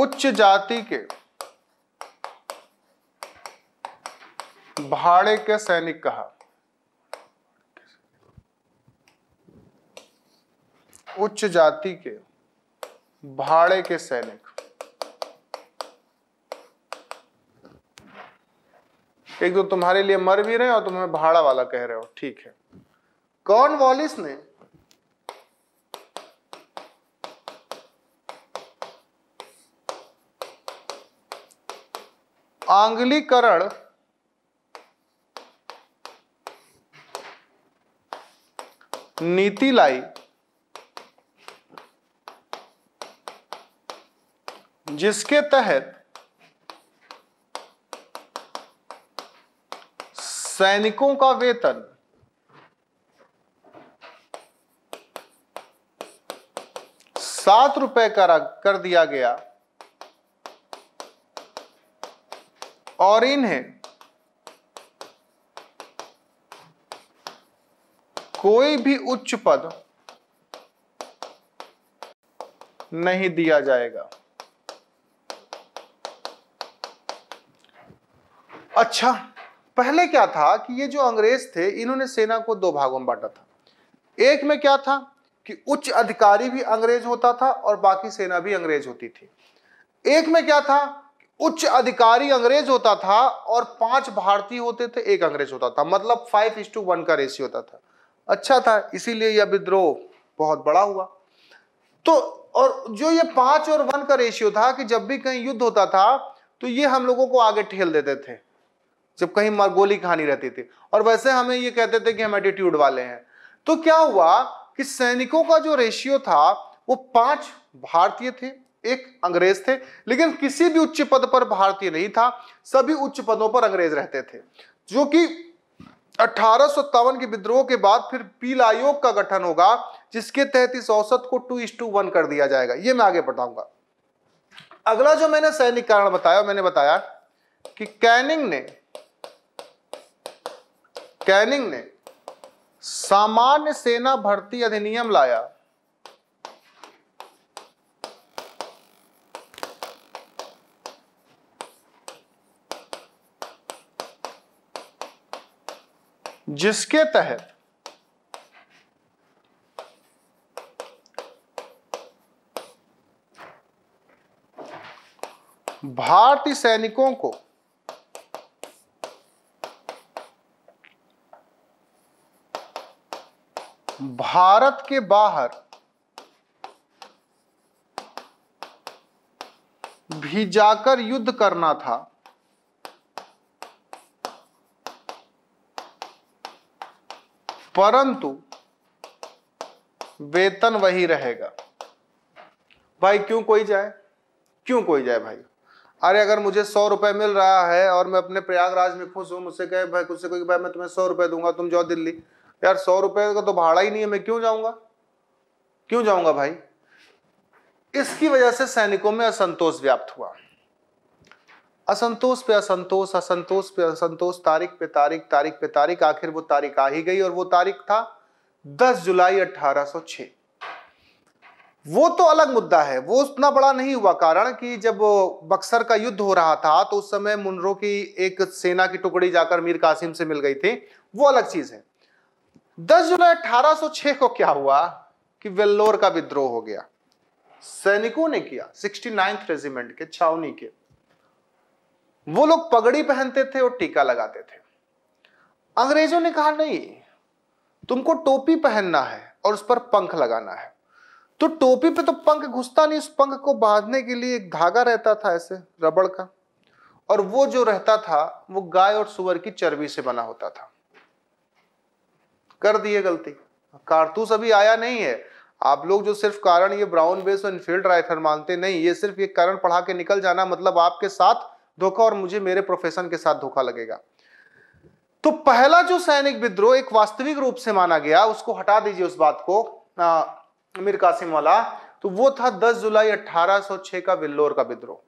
उच्च जाति के भाड़े के सैनिक कहा उच्च जाति के भाड़े के सैनिक एक दो तो तुम्हारे लिए मर भी रहे और तुम्हें भाड़ा वाला कह रहे हो ठीक है कौन वॉलिस ने आंगलीकरण नीति लाई जिसके तहत सैनिकों का वेतन सात रुपए का कर दिया गया और इन्हें कोई भी उच्च पद नहीं दिया जाएगा अच्छा पहले क्या था कि ये जो अंग्रेज थे इन्होंने सेना को दो भागों में बांटा था एक में क्या था कि उच्च अधिकारी भी अंग्रेज होता था और बाकी सेना भी अंग्रेज होती थी एक में क्या था उच्च अधिकारी अंग्रेज होता था और पांच भारतीय होते थे एक अंग्रेज होता था मतलब फाइव इज टू वन का रेशियो होता था अच्छा था इसीलिए यह विद्रोह बहुत बड़ा हुआ तो और जो ये पांच और वन का रेशियो था कि जब भी कहीं युद्ध होता था तो ये हम लोगों को आगे ठेल देते थे जब कहीं मरगोली कहानी रहती थी और वैसे हमें ये कहते थे कि हम एटीट्यूड वाले हैं तो क्या हुआ कि सैनिकों का जो रेशियो था वो पांच भारतीय थे एक अंग्रेज थे लेकिन किसी भी उच्च पद पर भारतीय नहीं था सभी उच्च पदों पर अंग्रेज रहते थे जो कि अठारह के विद्रोह के बाद फिर पील आयोग का गठन होगा जिसके तहत इस औसत को टू इस टू वन कर दिया जाएगा ये मैं आगे बताऊंगा अगला जो मैंने सैनिक कारण बताया मैंने बताया कि कैनिंग ने कैनिंग ने सामान्य सेना भर्ती अधिनियम लाया जिसके तहत भारतीय सैनिकों को भारत के बाहर भी जाकर युद्ध करना था परंतु वेतन वही रहेगा भाई क्यों कोई जाए क्यों कोई जाए भाई अरे अगर मुझे सौ रुपए मिल रहा है और मैं अपने प्रयागराज में खुश हूं मुझसे कहे भाई खुद से कोई भाई मैं तुम्हें सौ रुपए दूंगा तुम जाओ दिल्ली यार सौ रुपए का तो भाड़ा ही नहीं है मैं क्यों जाऊंगा क्यों जाऊंगा भाई इसकी वजह से सैनिकों में असंतोष व्याप्त हुआ असंतोष पे असंतोष असंतोष पे असंतोष तारीख पे तारीख तारीख पे तारीख आखिर वो तारीख आ ही गई और वो तारीख था 10 जुलाई 1806 वो तो अलग मुद्दा है वो उतना बड़ा नहीं हुआ कारण कि जब बक्सर का युद्ध हो रहा था तो उस समय मुनरो की एक सेना की टुकड़ी जाकर मीर कासिम से मिल गई थी वो अलग चीज है 10 जुलाई 1806 को क्या हुआ कि वेल्लोर का विद्रोह हो गया सैनिकों ने किया सिक्सटी रेजिमेंट के छावनी के वो लोग पगड़ी पहनते थे और टीका लगाते थे अंग्रेजों ने कहा नहीं तुमको टोपी पहनना है और उस पर पंख लगाना है तो टोपी पे तो पंख घुसता नहीं उस पंख को बांधने के लिए एक धागा रहता था ऐसे रबड़ का और वो जो रहता था वो गाय और सुअर की चर्बी से बना होता था कर दिए गलती कारतूस अभी आया नहीं है आप लोग जो सिर्फ कारण ये ब्राउन बेस और इनफील्ड राइफल मानते नहीं ये सिर्फ एक कारण पढ़ा के निकल जाना मतलब आपके साथ धोखा और मुझे मेरे प्रोफेशन के साथ धोखा लगेगा तो पहला जो सैनिक विद्रोह एक वास्तविक रूप से माना गया उसको हटा दीजिए उस बात को अमीर कासिम वाला तो वो था 10 जुलाई 1806 का विल्लोर का विद्रोह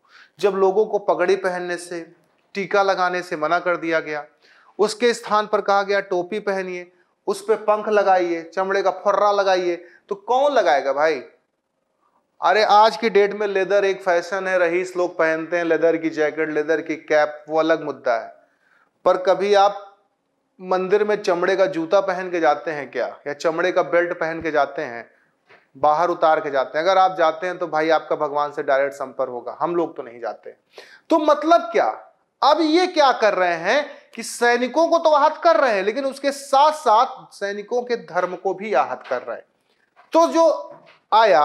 जब लोगों को पगड़ी पहनने से टीका लगाने से मना कर दिया गया उसके स्थान पर कहा गया टोपी पहनिए उस पर पंख लगाइए चमड़े का फर्रा लगाइए तो कौन लगाएगा भाई अरे आज की डेट में लेदर एक फैशन है रईस लोग पहनते हैं लेदर की जैकेट लेदर की कैप वो अलग मुद्दा है पर कभी आप मंदिर में चमड़े का जूता पहन के जाते हैं क्या या चमड़े का बेल्ट पहन के जाते हैं बाहर उतार के जाते हैं अगर आप जाते हैं तो भाई आपका भगवान से डायरेक्ट संपर्क होगा हम लोग तो नहीं जाते तो मतलब क्या अब ये क्या कर रहे हैं कि सैनिकों को तो आहत कर रहे हैं लेकिन उसके साथ साथ सैनिकों के धर्म को भी आहत कर रहे हैं तो जो आया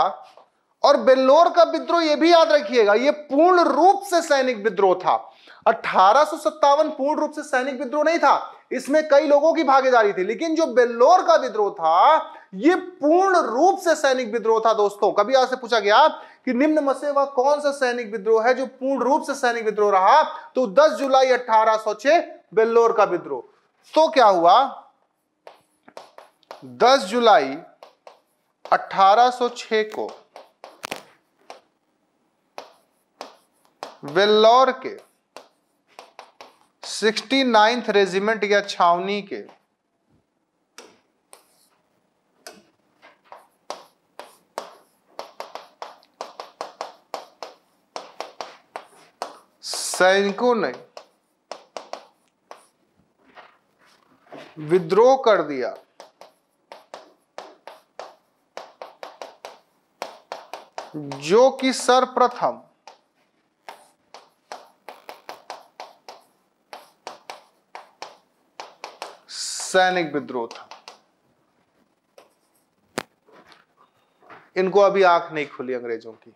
और बेल्लोर का विद्रोह यह भी याद रखिएगा यह पूर्ण रूप से सैनिक विद्रोह था अठारह पूर्ण रूप से सैनिक विद्रोह नहीं था इसमें कई लोगों की भागीदारी थी लेकिन जो बेल्लोर का विद्रोह था यह पूर्ण रूप से सैनिक विद्रोह था दोस्तों कभी आपसे पूछा गया कि निम्न वह कौन सा सैनिक विद्रोह है जो पूर्ण रूप से सैनिक विद्रोह रहा तो 10 जुलाई 1806 बेल्लोर का विद्रोह तो क्या हुआ 10 जुलाई 1806 को वेल्लोर के 69th रेजिमेंट या छावनी के सैनिकों ने विद्रोह कर दिया जो कि सर्वप्रथम सैनिक विद्रोह था इनको अभी आंख नहीं खुली अंग्रेजों की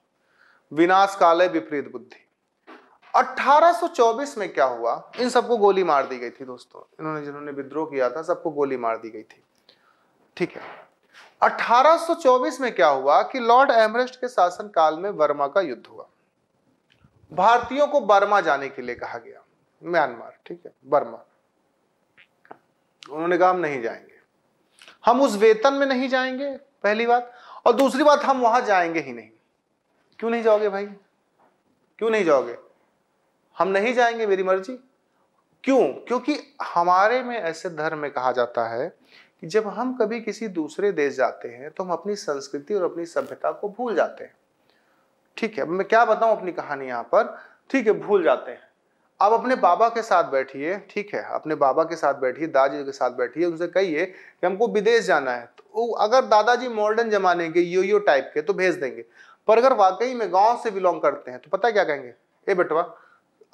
विनाश काले विपरीत बुद्धि 1824 में क्या हुआ इन सबको गोली मार दी गई थी दोस्तों इन्होंने जिन्होंने विद्रोह किया था सबको गोली मार दी गई थी ठीक है 1824 में क्या हुआ कि लॉर्ड एमरेस्ट के शासन काल में वर्मा का युद्ध हुआ भारतीयों को बर्मा जाने के लिए कहा गया म्यांमार ठीक है बर्मा उन्होंने कहा हम नहीं जाएंगे हम उस वेतन में नहीं जाएंगे पहली बात और दूसरी बात हम वहां जाएंगे ही नहीं क्यों नहीं जाओगे भाई क्यों नहीं जाओगे हम नहीं जाएंगे मेरी मर्जी क्यों क्योंकि हमारे में ऐसे धर्म में कहा जाता है कि जब हम कभी किसी दूसरे देश जाते हैं तो हम अपनी संस्कृति और अपनी सभ्यता को भूल जाते हैं ठीक है मैं क्या बताऊं अपनी कहानी यहाँ पर ठीक है भूल जाते हैं आप अपने बाबा के साथ बैठिए ठीक है अपने बाबा के साथ बैठिए दादाजी के साथ बैठिए उनसे कहिए कि हमको विदेश जाना है तो अगर दादाजी मॉडर्न जमाने के यो यो टाइप के तो भेज देंगे पर अगर वाकई में गांव से बिलोंग करते हैं तो पता क्या कहेंगे ए बेटवा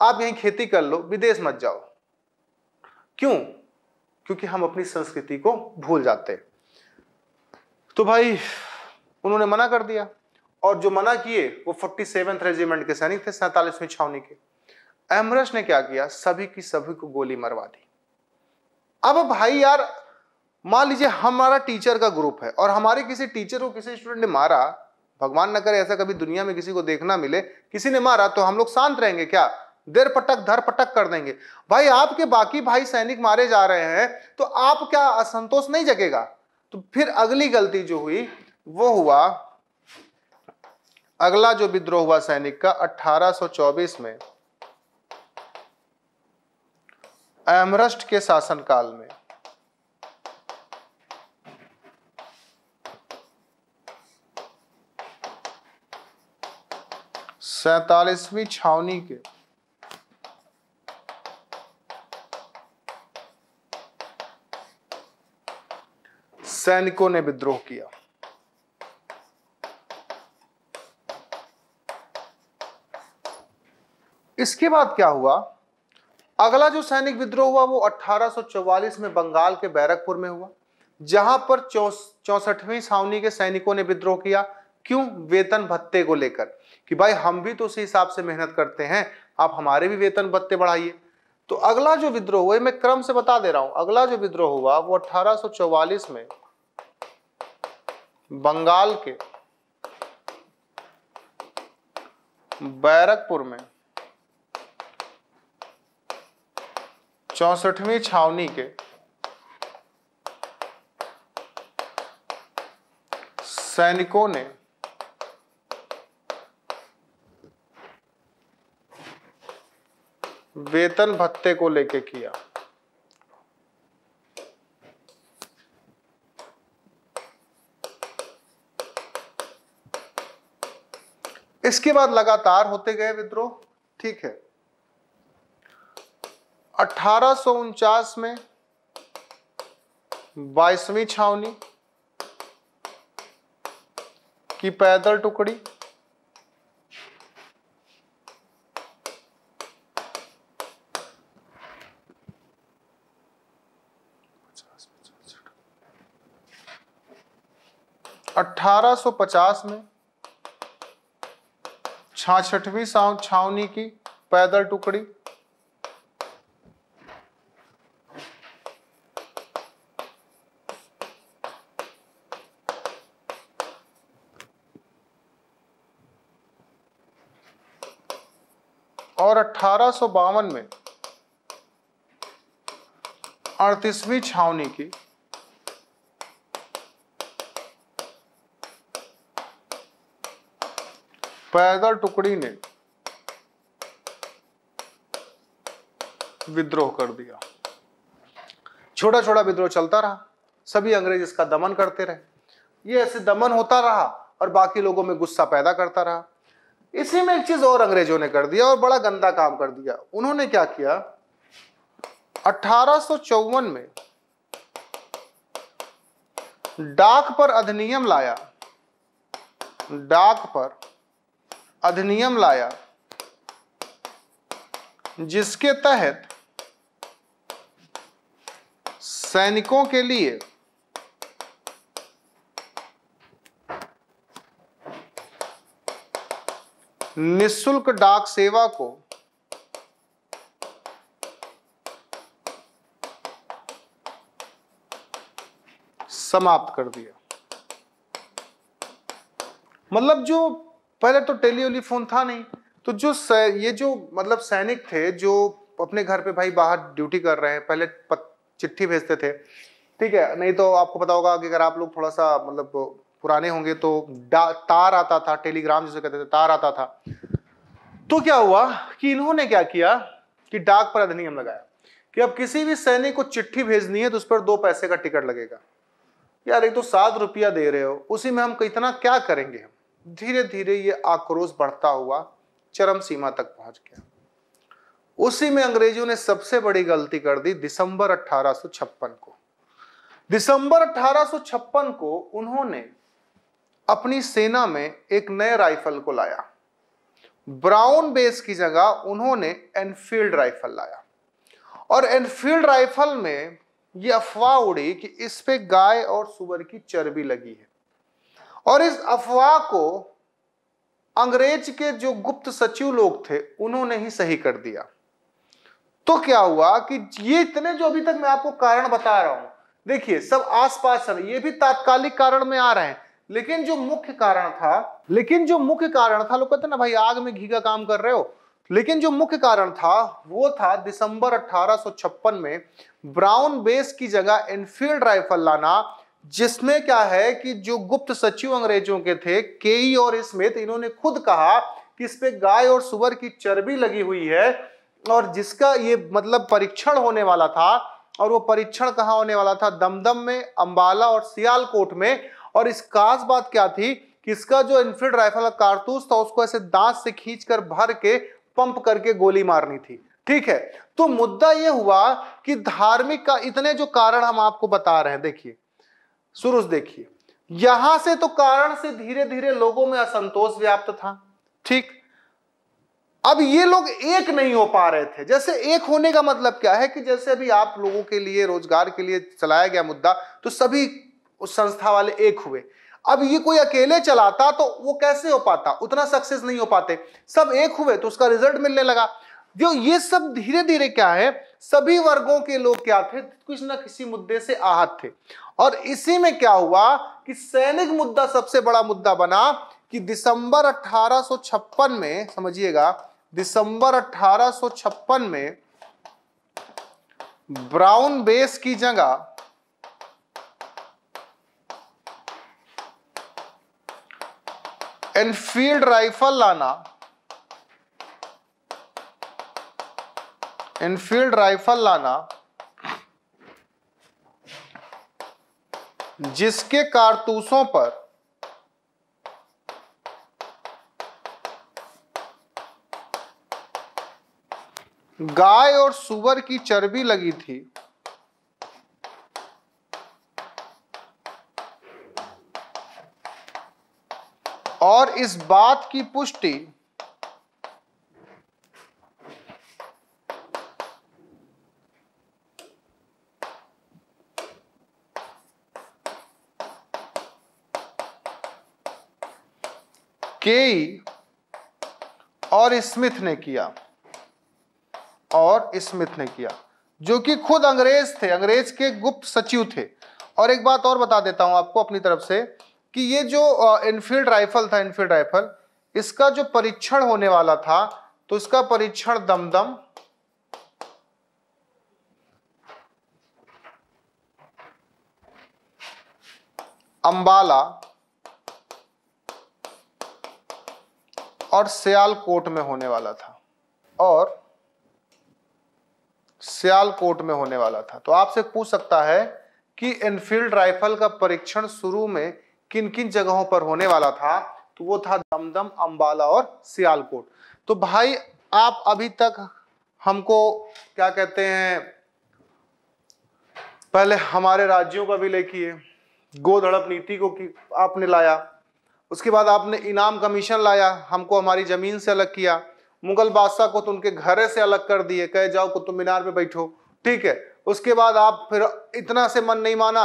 आप यहीं खेती कर लो विदेश मत जाओ क्यों क्योंकि हम अपनी संस्कृति को भूल जाते तो भाई उन्होंने मना कर दिया और जो मना किए वो फोर्टी सेवन रेजिमेंट के सैनिक थे सैतालीसवीं छावनी के एमरस ने क्या किया सभी की सभी को गोली मरवा दी अब भाई यार मान लीजिए हमारा टीचर का ग्रुप है और हमारे किसी टीचर को किसी स्टूडेंट ने मारा भगवान न करे ऐसा कभी दुनिया में किसी को देखना मिले किसी ने मारा तो हम लोग शांत रहेंगे क्या देर पटक धर पटक कर देंगे भाई आपके बाकी भाई सैनिक मारे जा रहे हैं तो आप क्या असंतोष नहीं जगेगा तो फिर अगली गलती जो हुई वो हुआ अगला जो विद्रोह हुआ सैनिक का 1824 में एमरस्ट के शासनकाल में सैतालीसवीं छावनी के सैनिकों ने विद्रोह किया इसके बाद क्या हुआ अगला जो सैनिक विद्रोह हुआ वो 1844 में बंगाल के बैरकपुर में हुआ जहां पर चौसठवीं सावनी के सैनिकों ने विद्रोह किया क्यों वेतन भत्ते को लेकर कि भाई हम भी तो उसी हिसाब से मेहनत करते हैं आप हमारे भी वेतन भत्ते बढ़ाइए तो अगला जो विद्रोह हुआ मैं क्रम से बता दे रहा हूं अगला जो विद्रोह हुआ वो 1844 में बंगाल के बैरकपुर में चौसठवीं छावनी के सैनिकों ने वेतन भत्ते को लेके किया इसके बाद लगातार होते गए विद्रोह ठीक है अठारह में बाईसवीं छावनी की पैदल टुकड़ी अठारह में छाछठवीं छावनी की पैदल टुकड़ी और अठारह में अड़तीसवीं छावनी की पैदल टुकड़ी ने विद्रोह कर दिया छोटा छोटा विद्रोह चलता रहा सभी अंग्रेज इसका दमन करते रहे ये ऐसे दमन होता रहा और बाकी लोगों में गुस्सा पैदा करता रहा इसी में एक चीज और अंग्रेजों ने कर दिया और बड़ा गंदा काम कर दिया उन्होंने क्या किया अठारह में डाक पर अधिनियम लाया डाक पर अधिनियम लाया जिसके तहत सैनिकों के लिए निशुल्क डाक सेवा को समाप्त कर दिया मतलब जो पहले तो फोन था नहीं तो जो ये जो मतलब सैनिक थे जो अपने घर पे भाई बाहर ड्यूटी कर रहे हैं पहले चिट्ठी भेजते थे ठीक है नहीं तो आपको पता होगा कि अगर आप लोग थोड़ा सा मतलब पुराने होंगे तो तार आता था टेलीग्राम जिसे कहते थे तार आता था तो क्या हुआ कि इन्होंने क्या किया कि डाक पर अधिनियम लगाया कि अब किसी भी सैनिक को चिट्ठी भेजनी है तो उस पर दो पैसे का टिकट लगेगा यार एक तो सात रुपया दे रहे हो उसी में हम इतना क्या करेंगे हम धीरे धीरे ये आक्रोश बढ़ता हुआ चरम सीमा तक पहुंच गया उसी में अंग्रेजों ने सबसे बड़ी गलती कर दी दिसंबर 1856 को दिसंबर 1856 को उन्होंने अपनी सेना में एक नए राइफल को लाया ब्राउन बेस की जगह उन्होंने एनफील्ड राइफल लाया और एनफील्ड राइफल में ये अफवाह उड़ी कि इस पे गाय और सुअर की चर्बी लगी है और इस अफवाह को अंग्रेज के जो गुप्त सचिव लोग थे उन्होंने ही सही कर दिया तो क्या हुआ कि ये इतने जो अभी तक मैं आपको कारण बता रहा हूं देखिए सब आसपास सब ये भी तात्कालिक कारण में आ रहे हैं लेकिन जो मुख्य कारण था लेकिन जो मुख्य कारण था लोग कहते ना भाई आग में घी का काम कर रहे हो लेकिन जो मुख्य कारण था वो था दिसंबर 1856 में ब्राउन बेस की जगह एनफील्ड राइफल लाना जिसमें क्या है कि जो गुप्त सचिव अंग्रेजों के थे केई और स्मिथ तो इन्होंने खुद कहा कि इस पे गाय और सुअर की चर्बी लगी हुई है और जिसका ये मतलब परीक्षण होने वाला था और वो परीक्षण कहाँ होने वाला था दमदम में अंबाला और सियालकोट में और इस खास बात क्या थी कि इसका जो इनफील्ड राइफल का कारतूस था उसको ऐसे दांत से खींच कर भर के पंप करके गोली मारनी थी ठीक है तो मुद्दा यह हुआ कि धार्मिक का इतने जो कारण हम आपको बता रहे हैं देखिए सूरज देखिए यहां से तो कारण से धीरे धीरे लोगों में असंतोष व्याप्त था ठीक अब ये लोग एक नहीं हो पा रहे थे जैसे एक होने का मतलब क्या है कि जैसे अभी आप लोगों के लिए रोजगार के लिए चलाया गया मुद्दा तो सभी उस संस्था वाले एक हुए अब ये कोई अकेले चलाता तो वो कैसे हो पाता उतना सक्सेस नहीं हो पाते सब एक हुए तो उसका रिजल्ट मिलने लगा जो ये सब धीरे धीरे क्या है सभी वर्गों के लोग क्या थे कुछ ना किसी मुद्दे से आहत थे और इसी में क्या हुआ कि सैनिक मुद्दा सबसे बड़ा मुद्दा बना कि दिसंबर 1856 में समझिएगा दिसंबर 1856 में ब्राउन बेस की जगह एनफील्ड राइफल लाना इनफील्ड राइफल लाना जिसके कारतूसों पर गाय और सुअर की चर्बी लगी थी और इस बात की पुष्टि केई और स्मिथ ने किया और स्मिथ ने किया जो कि खुद अंग्रेज थे अंग्रेज के गुप्त सचिव थे और एक बात और बता देता हूं आपको अपनी तरफ से कि ये जो इनफील्ड राइफल था इनफील्ड राइफल इसका जो परीक्षण होने वाला था तो इसका परीक्षण दमदम अंबाला और सियालकोट में होने वाला था और कोट में होने वाला था तो आपसे पूछ सकता है कि एनफील्ड राइफल का परीक्षण शुरू में किन किन जगहों पर होने वाला था तो वो था दमदम अंबाला और सियालकोट तो भाई आप अभी तक हमको क्या कहते हैं पहले हमारे राज्यों का भी लेखिए गोधड़प नीति को आपने लाया उसके बाद आपने इनाम कमीशन लाया हमको हमारी ज़मीन से अलग किया मुगल बादशाह को तो उनके घर से अलग कर दिए कहे जाओ कुतुब मीनार पे बैठो ठीक है उसके बाद आप फिर इतना से मन नहीं माना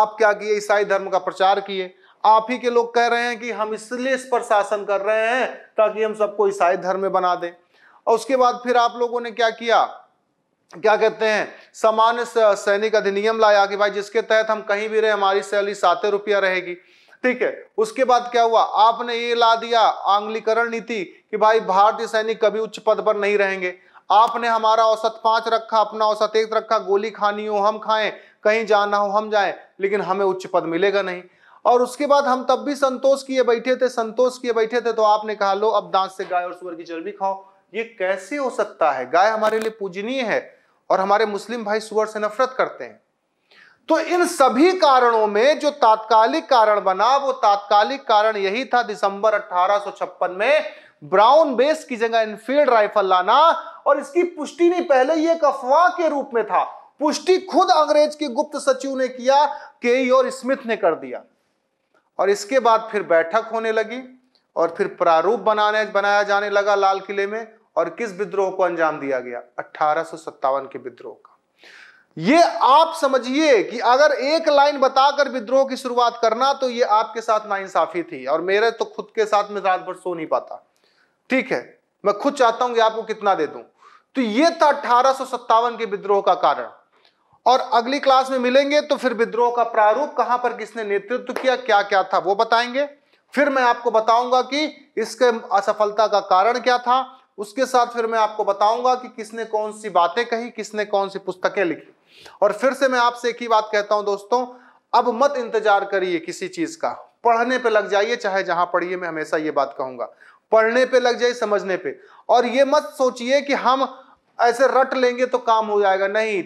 आप क्या किए ईसाई धर्म का प्रचार किए आप ही के लोग कह रहे हैं कि हम इसलिए इस पर शासन कर रहे हैं ताकि हम सबको ईसाई धर्म में बना दें और उसके बाद फिर आप लोगों ने क्या किया क्या कहते हैं सामान्य सैनिक अधिनियम लाया कि भाई जिसके तहत हम कहीं भी रहे हमारी सैलरी सातें रुपया रहेगी ठीक है उसके बाद क्या हुआ आपने ये ला दिया आंगलीकरण नीति कि भाई भारतीय सैनिक कभी उच्च पद पर नहीं रहेंगे आपने हमारा औसत पांच रखा अपना औसत एक रखा गोली खानी हो हम खाएं कहीं जाना हो हम जाएं लेकिन हमें उच्च पद मिलेगा नहीं और उसके बाद हम तब भी संतोष किए बैठे थे संतोष किए बैठे थे तो आपने कहा लो अब दांत से गाय और सुअर की चर्बी खाओ ये कैसे हो सकता है गाय हमारे लिए पूजनीय है और हमारे मुस्लिम भाई सुअर से नफरत करते हैं तो इन सभी कारणों में जो तात्कालिक कारण बना वो तात्कालिक कारण यही था दिसंबर अठारह में ब्राउन बेस की जगह इनफील्ड राइफल लाना और इसकी पुष्टि भी पहले ये एक अफवाह के रूप में था पुष्टि खुद अंग्रेज के गुप्त सचिव ने किया के और स्मिथ ने कर दिया और इसके बाद फिर बैठक होने लगी और फिर प्रारूप बनाने बनाया जाने लगा लाल किले में और किस विद्रोह को अंजाम दिया गया अठारह के विद्रोह का ये आप समझिए कि अगर एक लाइन बताकर विद्रोह की शुरुआत करना तो ये आपके साथ नाइंसाफी थी और मेरे तो खुद के साथ में रात भर सो नहीं पाता ठीक है मैं खुद चाहता हूं कि आपको कितना दे दूं तो ये था अठारह के विद्रोह का कारण और अगली क्लास में मिलेंगे तो फिर विद्रोह का प्रारूप कहां पर किसने नेतृत्व किया क्या क्या था वो बताएंगे फिर मैं आपको बताऊंगा कि इसके असफलता का कारण क्या था उसके साथ फिर मैं आपको बताऊंगा कि किसने कौन सी बातें कही किसने कौन सी पुस्तकें लिखी और फिर से मैं आपसे एक ही बात कहता हूं दोस्तों अब मत इंतजार करिए किसी चीज का पढ़ने पे लग जाइए चाहे जहां पढ़िए मैं हमेशा ये बात कहूंगा पढ़ने पे लग जाइए समझने पे और ये मत सोचिए कि हम ऐसे रट लेंगे तो काम हो जाएगा नहीं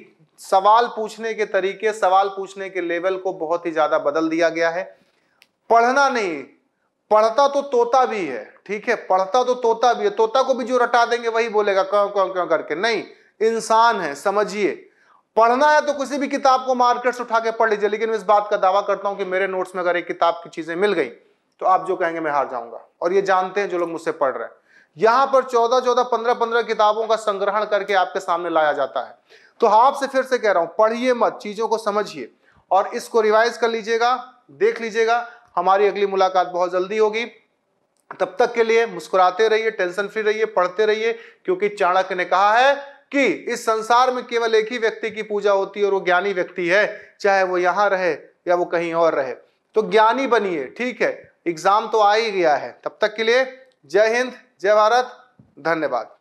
सवाल पूछने के तरीके सवाल पूछने के लेवल को बहुत ही ज्यादा बदल दिया गया है पढ़ना नहीं पढ़ता तो तोता भी है ठीक है पढ़ता तो तोता भी है तोता को भी जो रटा देंगे वही बोलेगा क्यों क्यों क्यों करके नहीं इंसान है समझिए पढ़ना है तो किसी भी किताब को मार्केट से उठा के पढ़ लीजिए लेकिन मैं इस बात का दावा करता हूं कि मेरे नोट्स में अगर एक किताब की चीजें मिल गई तो आप जो कहेंगे मैं हार जाऊंगा और ये जानते हैं जो लोग मुझसे पढ़ रहे हैं यहां पर चौदह चौदह पंद्रह पंद्रह किताबों का संग्रहण करके आपके सामने लाया जाता है तो आपसे फिर से कह रहा हूं पढ़िए मत चीजों को समझिए और इसको रिवाइज कर लीजिएगा देख लीजिएगा हमारी अगली मुलाकात बहुत जल्दी होगी तब तक के लिए मुस्कुराते रहिए टेंशन फ्री रहिए पढ़ते रहिए क्योंकि चाणक्य ने कहा है कि इस संसार में केवल एक ही व्यक्ति की पूजा होती है और वो ज्ञानी व्यक्ति है चाहे वो यहाँ रहे या वो कहीं और रहे तो ज्ञानी बनिए ठीक है एग्जाम तो आ ही गया है तब तक के लिए जय हिंद जय भारत धन्यवाद